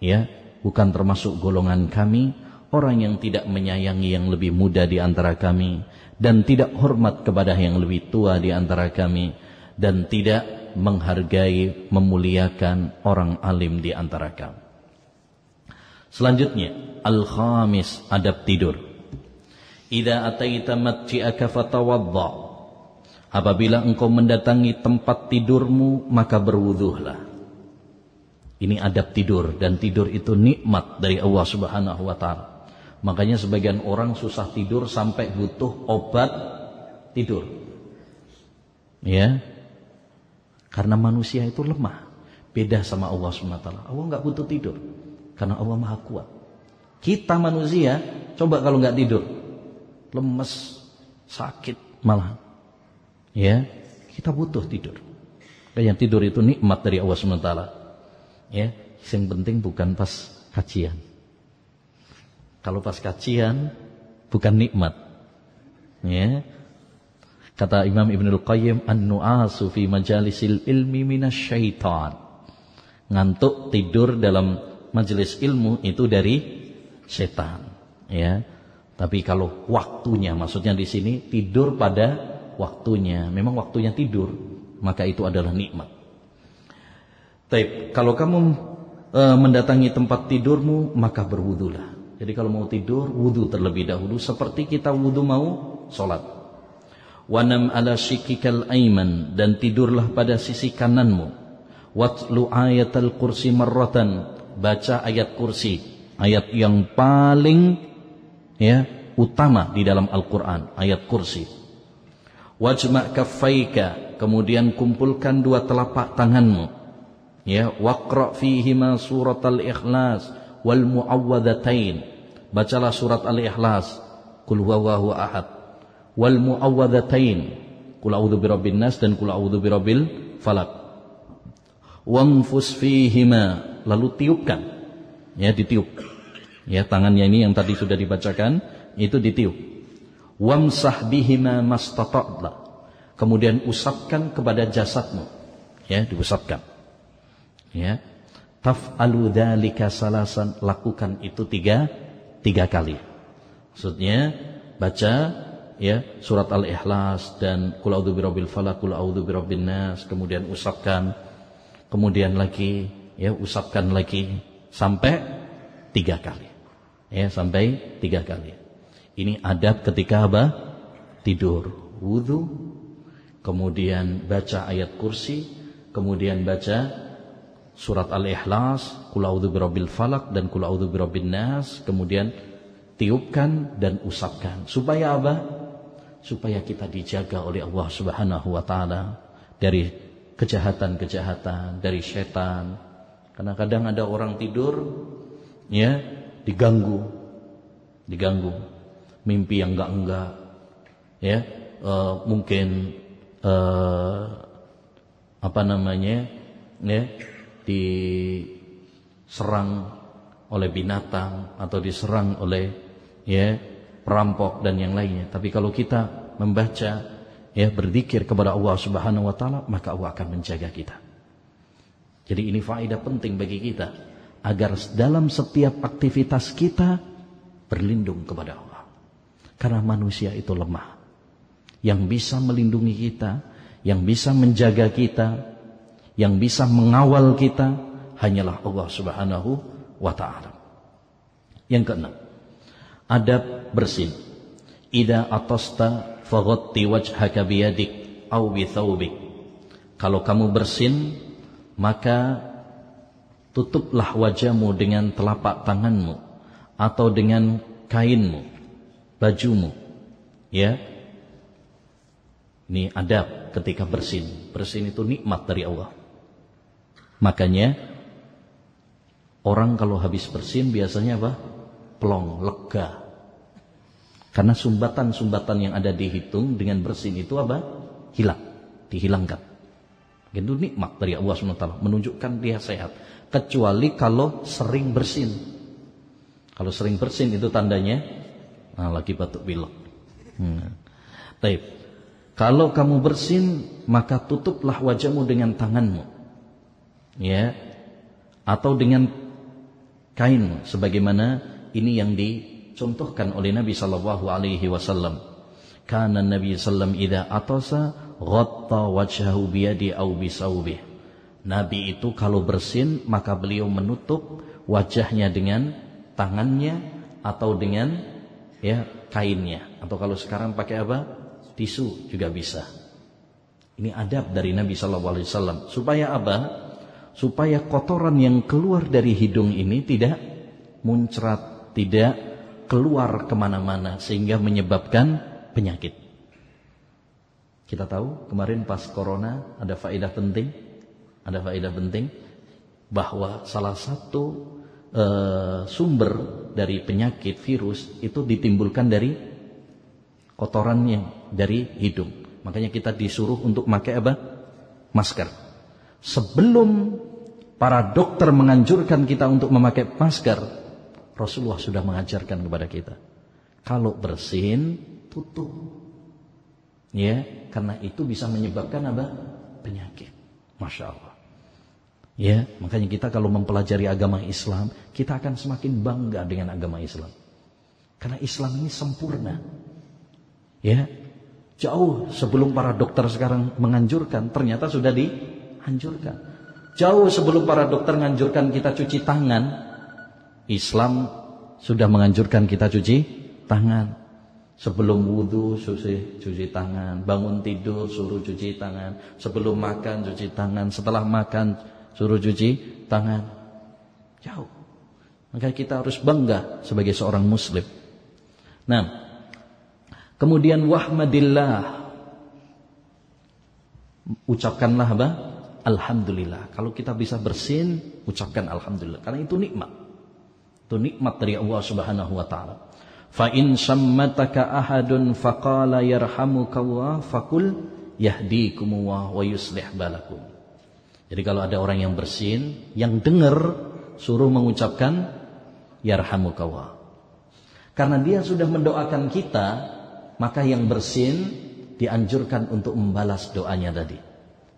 Ya, bukan termasuk golongan kami orang yang tidak menyayangi yang lebih muda di antara kami dan tidak hormat kepada yang lebih tua di antara kami dan tidak menghargai, memuliakan orang alim di antara kamu. Selanjutnya, al-khamis adab tidur. Ida ataita matji'aka fatawadda. Apabila engkau mendatangi tempat tidurmu, maka berwuduhlah. Ini adab tidur dan tidur itu nikmat dari Allah Subhanahu wa taala. Makanya sebagian orang susah tidur sampai butuh obat tidur. Ya, karena manusia itu lemah. Beda sama Allah SWT. Allah nggak butuh tidur. Karena Allah maha kuat. Kita manusia, coba kalau nggak tidur. Lemes, sakit malah. Ya, kita butuh tidur. Dan yang tidur itu nikmat dari Allah SWT. Ya, yang penting bukan pas kajian. Kalau pas kajian, bukan nikmat. Ya, Kata Imam Ibnul Qayyim, An-nu'asu fi majalisil ilmi Syaitan. Ngantuk tidur dalam majelis ilmu itu dari setan. Ya. Tapi kalau waktunya, maksudnya di sini tidur pada waktunya. Memang waktunya tidur, maka itu adalah nikmat. Tapi kalau kamu e, mendatangi tempat tidurmu, maka berwudulah. Jadi kalau mau tidur, wudhu terlebih dahulu seperti kita wudhu mau sholat. Wanam ala shikikal aiman dan tidurlah pada sisi kananmu. Watlu al kursi merotan. baca ayat kursi, ayat yang paling ya utama di dalam Al-Qur'an, ayat kursi. Wajma' kafayka kemudian kumpulkan dua telapak tanganmu. Ya, wakro fihi ma al ikhlas wal muawwadatain Bacalah surat Al-Ikhlas, kulhuwahu ahad wal muawwadhatain qul a'udzu birabbin nas dan qul a'udzu birabbil falak wangfus fihima lalu tiupkan ya ditiup ya tangannya ini yang tadi sudah dibacakan itu ditiup wamsah bihima mastata'ta kemudian usapkan kepada jasadmu ya diusapkan ya taf'alu dzalika salasan lakukan itu tiga tiga kali maksudnya baca ya surat al-ikhlas dan kulaudu a'udzubirobil falak kulaudu a'udzubirabbin nas kemudian usapkan kemudian lagi ya usapkan lagi sampai tiga kali ya sampai tiga kali ini adab ketika apa tidur wudu kemudian baca ayat kursi kemudian baca surat al-ikhlas kulaudu a'udzubirabil falak dan kulaudu a'udzubirabbin nas kemudian tiupkan dan usapkan supaya apa supaya kita dijaga oleh Allah Subhanahu wa taala dari kejahatan-kejahatan, dari setan. karena kadang ada orang tidur ya diganggu. Diganggu. Mimpi yang enggak-enggak. Ya, uh, mungkin uh, apa namanya? ya diserang oleh binatang atau diserang oleh ya perampok dan yang lainnya. Tapi kalau kita membaca ya berzikir kepada Allah Subhanahu wa taala, maka Allah akan menjaga kita. Jadi ini faedah penting bagi kita agar dalam setiap aktivitas kita berlindung kepada Allah. Karena manusia itu lemah. Yang bisa melindungi kita, yang bisa menjaga kita, yang bisa mengawal kita hanyalah Allah Subhanahu wa taala. Yang keenam, Adab bersin. Ida atasta faghatti wajhaka biyadik aw bithawbik. Kalau kamu bersin, maka tutuplah wajahmu dengan telapak tanganmu atau dengan kainmu, bajumu. Ya. Ini adab ketika bersin. Bersin itu nikmat dari Allah. Makanya orang kalau habis bersin biasanya apa? plong, lega. Karena sumbatan-sumbatan yang ada dihitung dengan bersin itu apa? Hilang, dihilangkan. Itu nikmat dari Allah SWT menunjukkan dia sehat. Kecuali kalau sering bersin. Kalau sering bersin itu tandanya nah, lagi batuk pilek. Hmm. Taib. Kalau kamu bersin maka tutuplah wajahmu dengan tanganmu. Ya. Atau dengan kain sebagaimana ini yang dicontohkan oleh Nabi sallallahu alaihi wasallam. Karena Nabi sallam ida atasa ghatta wajhahu biyadi au bisawbih. Nabi itu kalau bersin maka beliau menutup wajahnya dengan tangannya atau dengan ya kainnya atau kalau sekarang pakai apa? tisu juga bisa. Ini adab dari Nabi sallallahu alaihi wasallam supaya apa? supaya kotoran yang keluar dari hidung ini tidak muncrat tidak keluar kemana-mana sehingga menyebabkan penyakit. Kita tahu kemarin pas corona ada faedah penting, ada faedah penting bahwa salah satu e, sumber dari penyakit virus itu ditimbulkan dari kotoran yang dari hidung. Makanya kita disuruh untuk pakai apa? Masker. Sebelum para dokter menganjurkan kita untuk memakai masker, Rasulullah sudah mengajarkan kepada kita. Kalau bersin, tutup. Ya, karena itu bisa menyebabkan apa? Penyakit. Masya Allah. Ya, makanya kita kalau mempelajari agama Islam, kita akan semakin bangga dengan agama Islam. Karena Islam ini sempurna. Ya, jauh sebelum para dokter sekarang menganjurkan, ternyata sudah dianjurkan. Jauh sebelum para dokter menganjurkan kita cuci tangan, Islam sudah menganjurkan kita cuci tangan. Sebelum wudhu cuci, cuci tangan, bangun tidur suruh cuci tangan, sebelum makan cuci tangan, setelah makan suruh cuci tangan. Jauh. Maka kita harus bangga sebagai seorang muslim. Nah, kemudian wahmadillah. Ucapkanlah apa? Alhamdulillah. Kalau kita bisa bersin, ucapkan alhamdulillah karena itu nikmat. Itu nikmat dari Allah Subhanahu wa taala. Fa in sammataka ahadun faqala yarhamuka fakul yahdikumullah wa yuslih balakum. Jadi kalau ada orang yang bersin, yang dengar suruh mengucapkan yarhamuka Karena dia sudah mendoakan kita, maka yang bersin dianjurkan untuk membalas doanya tadi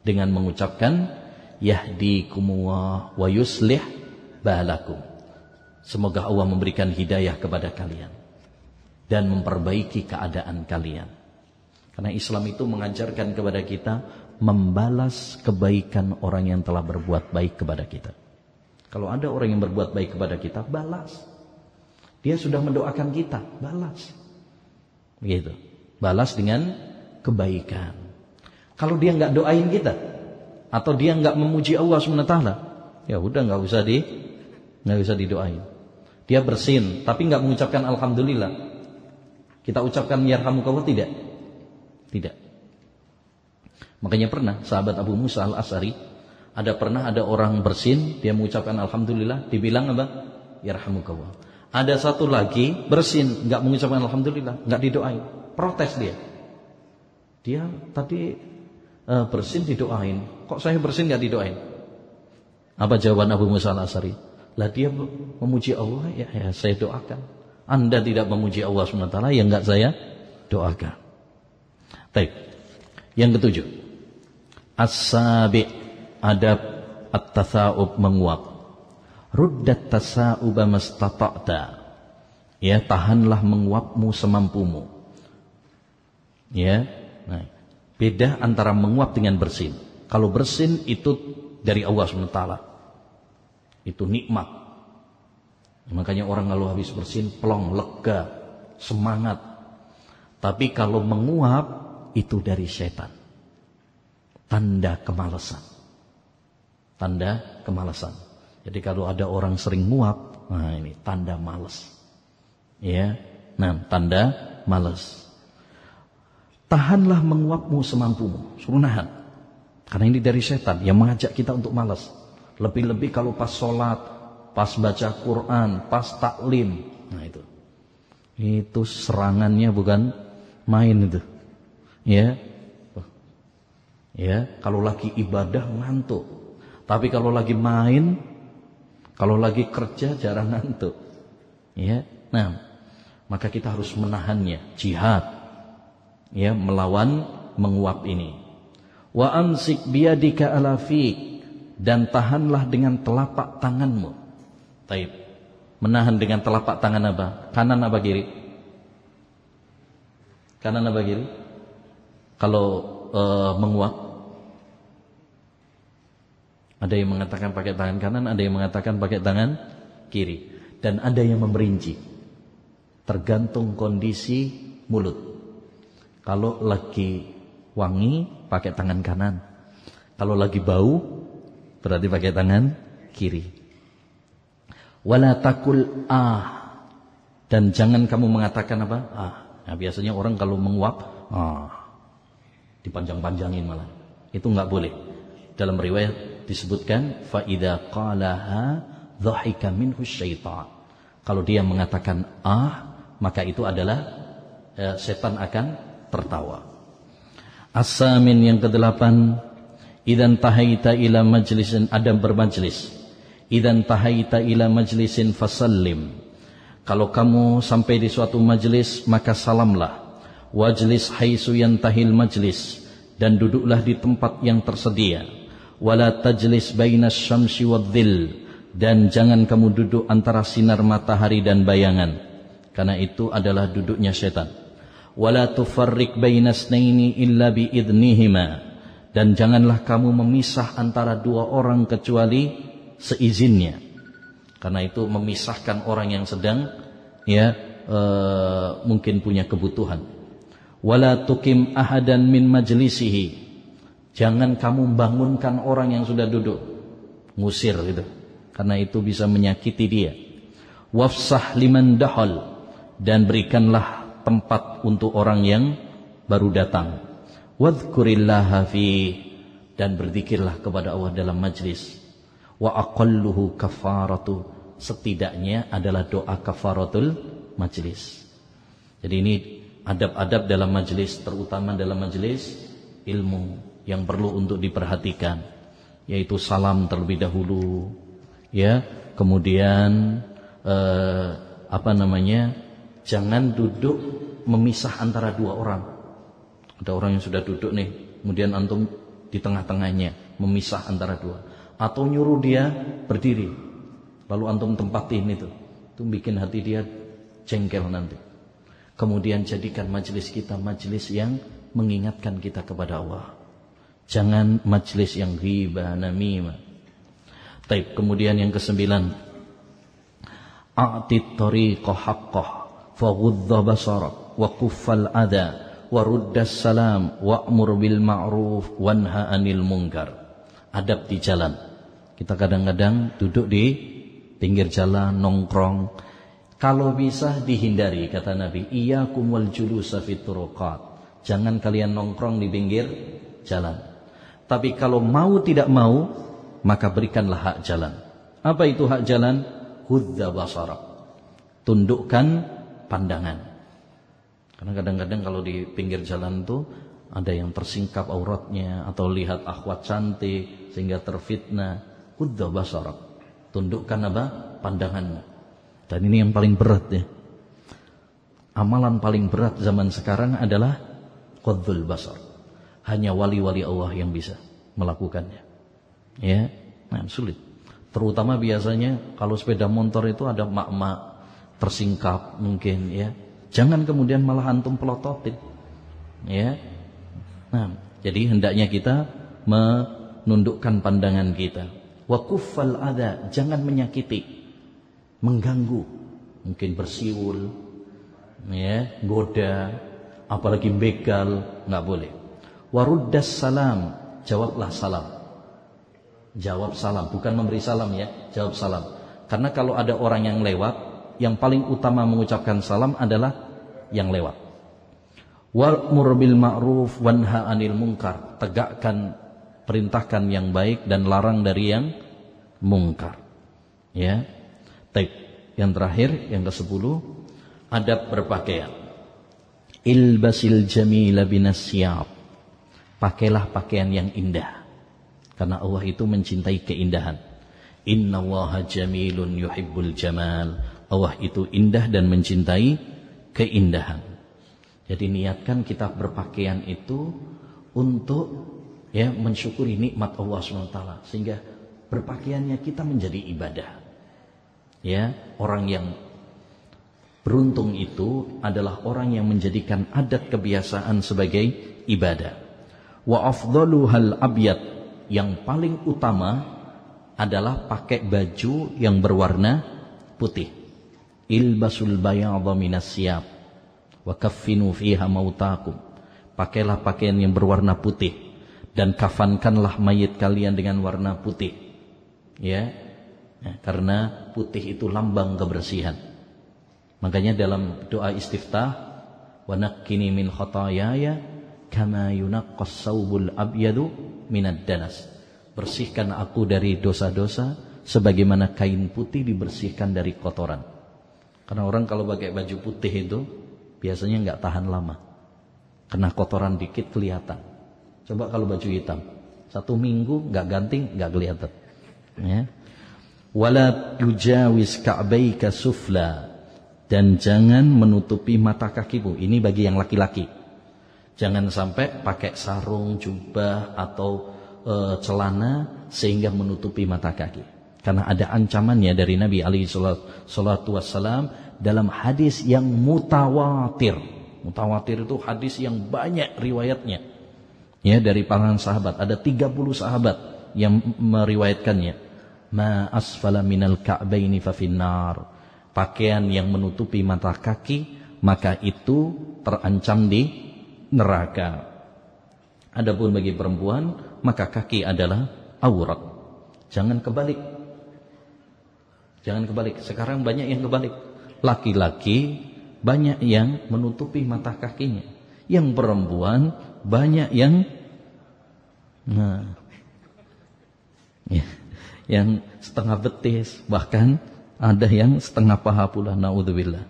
dengan mengucapkan yahdi wa yuslih balakum. Semoga Allah memberikan hidayah kepada kalian dan memperbaiki keadaan kalian. Karena Islam itu mengajarkan kepada kita membalas kebaikan orang yang telah berbuat baik kepada kita. Kalau ada orang yang berbuat baik kepada kita, balas. Dia sudah mendoakan kita, balas. Begitu. Balas dengan kebaikan. Kalau dia nggak doain kita, atau dia nggak memuji Allah SWT, ya udah nggak usah di nggak bisa didoain. Dia bersin, tapi nggak mengucapkan alhamdulillah. Kita ucapkan kamu kau tidak? Tidak. Makanya pernah sahabat Abu Musa al-Asari, ada pernah ada orang bersin, dia mengucapkan alhamdulillah, dibilang apa? Yarhamukallah. Ada satu lagi bersin, nggak mengucapkan alhamdulillah, nggak didoain, protes dia. Dia tadi uh, bersin didoain, kok saya bersin nggak didoain? Apa jawaban Abu Musa al-Asari? Lah dia memuji Allah, ya, ya saya doakan. Anda tidak memuji Allah SWT, ya enggak saya doakan. Baik. Yang ketujuh. As-sabi adab at-tasa'ub menguap. Ruddat tasa'uba mastata'ta. Ya, tahanlah menguapmu semampumu. Ya. Nah, beda antara menguap dengan bersin. Kalau bersin itu dari Allah SWT. Itu nikmat. Makanya orang kalau habis bersin pelong, lega, semangat. Tapi kalau menguap itu dari setan. Tanda kemalasan. Tanda kemalasan. Jadi kalau ada orang sering nguap, nah ini tanda malas. Ya. Nah, tanda malas. Tahanlah menguapmu semampumu, suruh nahan. Karena ini dari setan yang mengajak kita untuk malas. Lebih-lebih kalau pas sholat, pas baca Quran, pas taklim. Nah itu. Itu serangannya bukan main itu. Ya. Ya, kalau lagi ibadah ngantuk. Tapi kalau lagi main, kalau lagi kerja jarang ngantuk. Ya. Nah, maka kita harus menahannya, jihad. Ya, melawan menguap ini. Wa amsik biyadika fiik dan tahanlah dengan telapak tanganmu. Taib. Menahan dengan telapak tangan apa? Kanan apa kiri? Kanan apa kiri? Kalau uh, menguap ada yang mengatakan pakai tangan kanan, ada yang mengatakan pakai tangan kiri dan ada yang memerinci. Tergantung kondisi mulut. Kalau lagi wangi pakai tangan kanan. Kalau lagi bau Berarti pakai tangan kiri. Wala takul ah. Dan jangan kamu mengatakan apa? Ah. Nah, biasanya orang kalau menguap, ah. Dipanjang-panjangin malah. Itu nggak boleh. Dalam riwayat disebutkan faida qalaha dhahika minhu syaitan. Kalau dia mengatakan ah, maka itu adalah eh, setan akan tertawa. Asamin As yang kedelapan idan tahaita ila majlisin adam bermajlis idan tahaita ila majlisin fasallim kalau kamu sampai di suatu majlis maka salamlah wajlis haisu tahil majlis dan duduklah di tempat yang tersedia wala tajlis bainas syamsi wadh dan jangan kamu duduk antara sinar matahari dan bayangan karena itu adalah duduknya setan wala tufarrik bainas naini illa bi idnihima dan janganlah kamu memisah antara dua orang kecuali seizinnya. Karena itu memisahkan orang yang sedang ya e, mungkin punya kebutuhan. Wala tukim ahadan min majlisihi. Jangan kamu bangunkan orang yang sudah duduk. Ngusir gitu. Karena itu bisa menyakiti dia. Wafsah liman dahol. dan berikanlah tempat untuk orang yang baru datang wadhkurillaha fi dan berzikirlah kepada Allah dalam majlis wa aqalluhu kafaratu setidaknya adalah doa kafaratul majlis jadi ini adab-adab dalam majlis terutama dalam majlis ilmu yang perlu untuk diperhatikan yaitu salam terlebih dahulu ya kemudian eh, apa namanya jangan duduk memisah antara dua orang ada orang yang sudah duduk nih, kemudian antum di tengah-tengahnya, memisah antara dua. Atau nyuruh dia berdiri, lalu antum ini tuh, tuh bikin hati dia jengkel nanti. Kemudian jadikan majelis kita majelis yang mengingatkan kita kepada Allah. Jangan majelis yang riba namimah. Taib. Kemudian yang kesembilan. A'tit tariqah haqqah faghudda basarak wa kuffal adha waruddas salam wa'mur bil ma'ruf wanha anil mungkar. Adab di jalan. Kita kadang-kadang duduk di pinggir jalan nongkrong. Kalau bisa dihindari kata Nabi, iyyakum wal julusa fiturqat. Jangan kalian nongkrong di pinggir jalan. Tapi kalau mau tidak mau, maka berikanlah hak jalan. Apa itu hak jalan? Hudza basara. Tundukkan pandangan. Karena kadang-kadang kalau di pinggir jalan tuh ada yang tersingkap auratnya atau lihat akhwat cantik sehingga terfitnah. udah basarak. Tundukkan apa? Pandanganmu. Dan ini yang paling berat ya. Amalan paling berat zaman sekarang adalah qaddul basar. Hanya wali-wali Allah yang bisa melakukannya. Ya, nah, sulit. Terutama biasanya kalau sepeda motor itu ada mak-mak tersingkap mungkin ya Jangan kemudian malah antum pelototin. Ya. Nah, jadi hendaknya kita menundukkan pandangan kita. Wa kuffal ada, jangan menyakiti. Mengganggu. Mungkin bersiul, ya, goda, apalagi begal, nggak boleh. Warudas salam, jawablah salam. Jawab salam, bukan memberi salam ya, jawab salam. Karena kalau ada orang yang lewat, yang paling utama mengucapkan salam adalah yang lewat. Wa'mur bil ma'ruf wanha 'anil munkar. Tegakkan perintahkan yang baik dan larang dari yang mungkar. Ya. Baik. Yang terakhir, yang ke-10, adab berpakaian. Ilbasil jamila binasyab. Pakailah pakaian yang indah. Karena Allah itu mencintai keindahan. Inna allaha jamilun yuhibbul jamal Allah itu indah dan mencintai keindahan. Jadi niatkan kita berpakaian itu untuk ya mensyukuri nikmat Allah SWT sehingga berpakaiannya kita menjadi ibadah. Ya, orang yang beruntung itu adalah orang yang menjadikan adat kebiasaan sebagai ibadah. Wa hal abyad yang paling utama adalah pakai baju yang berwarna putih ilbasul bayadha minas siyab wa kaffinu fiha mautakum pakailah pakaian yang berwarna putih dan kafankanlah mayit kalian dengan warna putih ya nah, karena putih itu lambang kebersihan makanya dalam doa istiftah wa naqqini min khotayaya kama yunaqqas saubul abyadu minad danas bersihkan aku dari dosa-dosa sebagaimana kain putih dibersihkan dari kotoran karena orang kalau pakai baju putih itu biasanya nggak tahan lama. Kena kotoran dikit kelihatan. Coba kalau baju hitam, satu minggu nggak ganti nggak kelihatan. Ya. Wala yujawis ka'baika sufla dan jangan menutupi mata kakimu. Ini bagi yang laki-laki. Jangan sampai pakai sarung, jubah atau e, celana sehingga menutupi mata kaki. Karena ada ancamannya dari Nabi alaihi salatu wasallam dalam hadis yang mutawatir. Mutawatir itu hadis yang banyak riwayatnya. Ya, dari para sahabat. Ada 30 sahabat yang meriwayatkannya. Ma asfala minal ka'baini finnar. Pakaian yang menutupi mata kaki, maka itu terancam di neraka. Adapun bagi perempuan, maka kaki adalah aurat. Jangan kebalik Jangan kebalik. Sekarang banyak yang kebalik. Laki-laki banyak yang menutupi mata kakinya. Yang perempuan banyak yang nah, ya, yang setengah betis, bahkan ada yang setengah paha pula naudzubillah.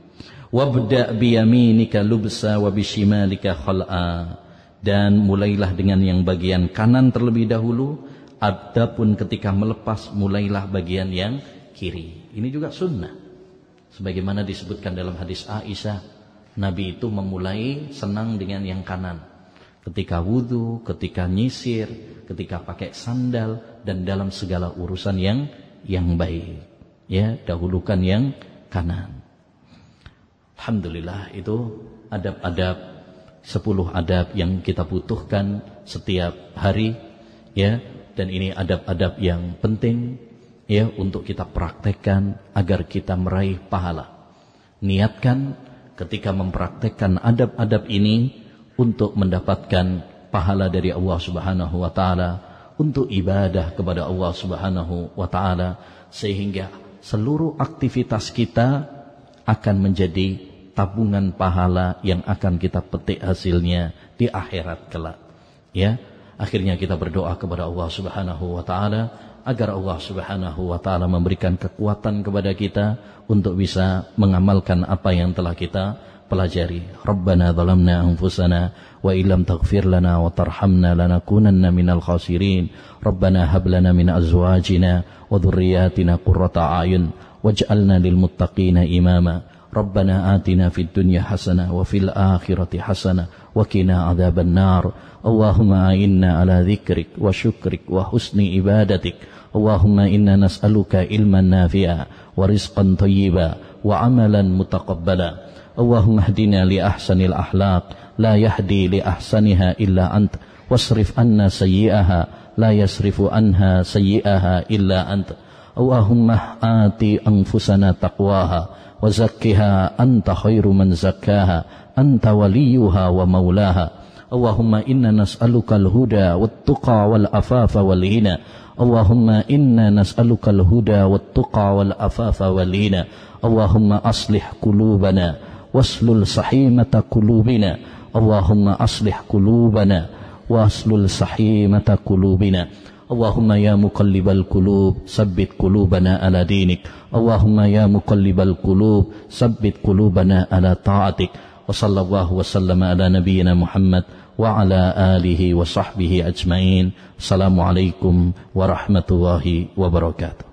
Wabda biyaminika lubsa wa nikah khal'a. Dan mulailah dengan yang bagian kanan terlebih dahulu, adapun ketika melepas mulailah bagian yang kiri. Ini juga sunnah. Sebagaimana disebutkan dalam hadis Aisyah, Nabi itu memulai senang dengan yang kanan. Ketika wudhu, ketika nyisir, ketika pakai sandal, dan dalam segala urusan yang yang baik. Ya, dahulukan yang kanan. Alhamdulillah itu adab-adab 10 adab yang kita butuhkan setiap hari ya dan ini adab-adab yang penting ya untuk kita praktekkan agar kita meraih pahala. Niatkan ketika mempraktekkan adab-adab ini untuk mendapatkan pahala dari Allah Subhanahu wa taala untuk ibadah kepada Allah Subhanahu wa taala sehingga seluruh aktivitas kita akan menjadi tabungan pahala yang akan kita petik hasilnya di akhirat kelak. Ya, akhirnya kita berdoa kepada Allah Subhanahu wa taala agar Allah Subhanahu wa taala memberikan kekuatan kepada kita untuk bisa mengamalkan apa yang telah kita pelajari. Rabbana zalamna anfusana wa illam taghfir lana wa tarhamna lanakunanna minal khasirin. Rabbana hab lana min azwajina wa dhurriyyatina qurrata a'yun waj'alna lil muttaqina imama. ربنا آتنا في الدنيا حسنة وفي الآخرة حسنة وقنا عذاب النار اللهم إنا على ذكرك وشكرك وحسن عبادتك اللهم إنا نسألك علما نافعا ورزقا طيبا وعملا متقبلا اللهم اهدنا لأحسن الأحلاق لا يهدي لأحسنها إلا أنت واصرف عنا سيئها لا يصرف عنها سيئها إلا أنت اللهم آتي أنفسنا تقواها وزكها أنت خير من زكاها أنت وليها ومولاها اللهم إنا نسألك الهدى والتقى والأفاف والغنى اللهم إنا نسألك الهدى والتقى والأفاف والغنى اللهم أصلح قلوبنا واسلل صحيمة قلوبنا اللهم أصلح قلوبنا واسلل صحيمة قلوبنا اللهم يا مقلب القلوب ثبت قلوبنا على دينك اللهم يا مقلب القلوب ثبت قلوبنا على طاعتك وصلى الله وسلم على نبينا محمد وعلى آله وصحبه أجمعين السلام عليكم ورحمة الله وبركاته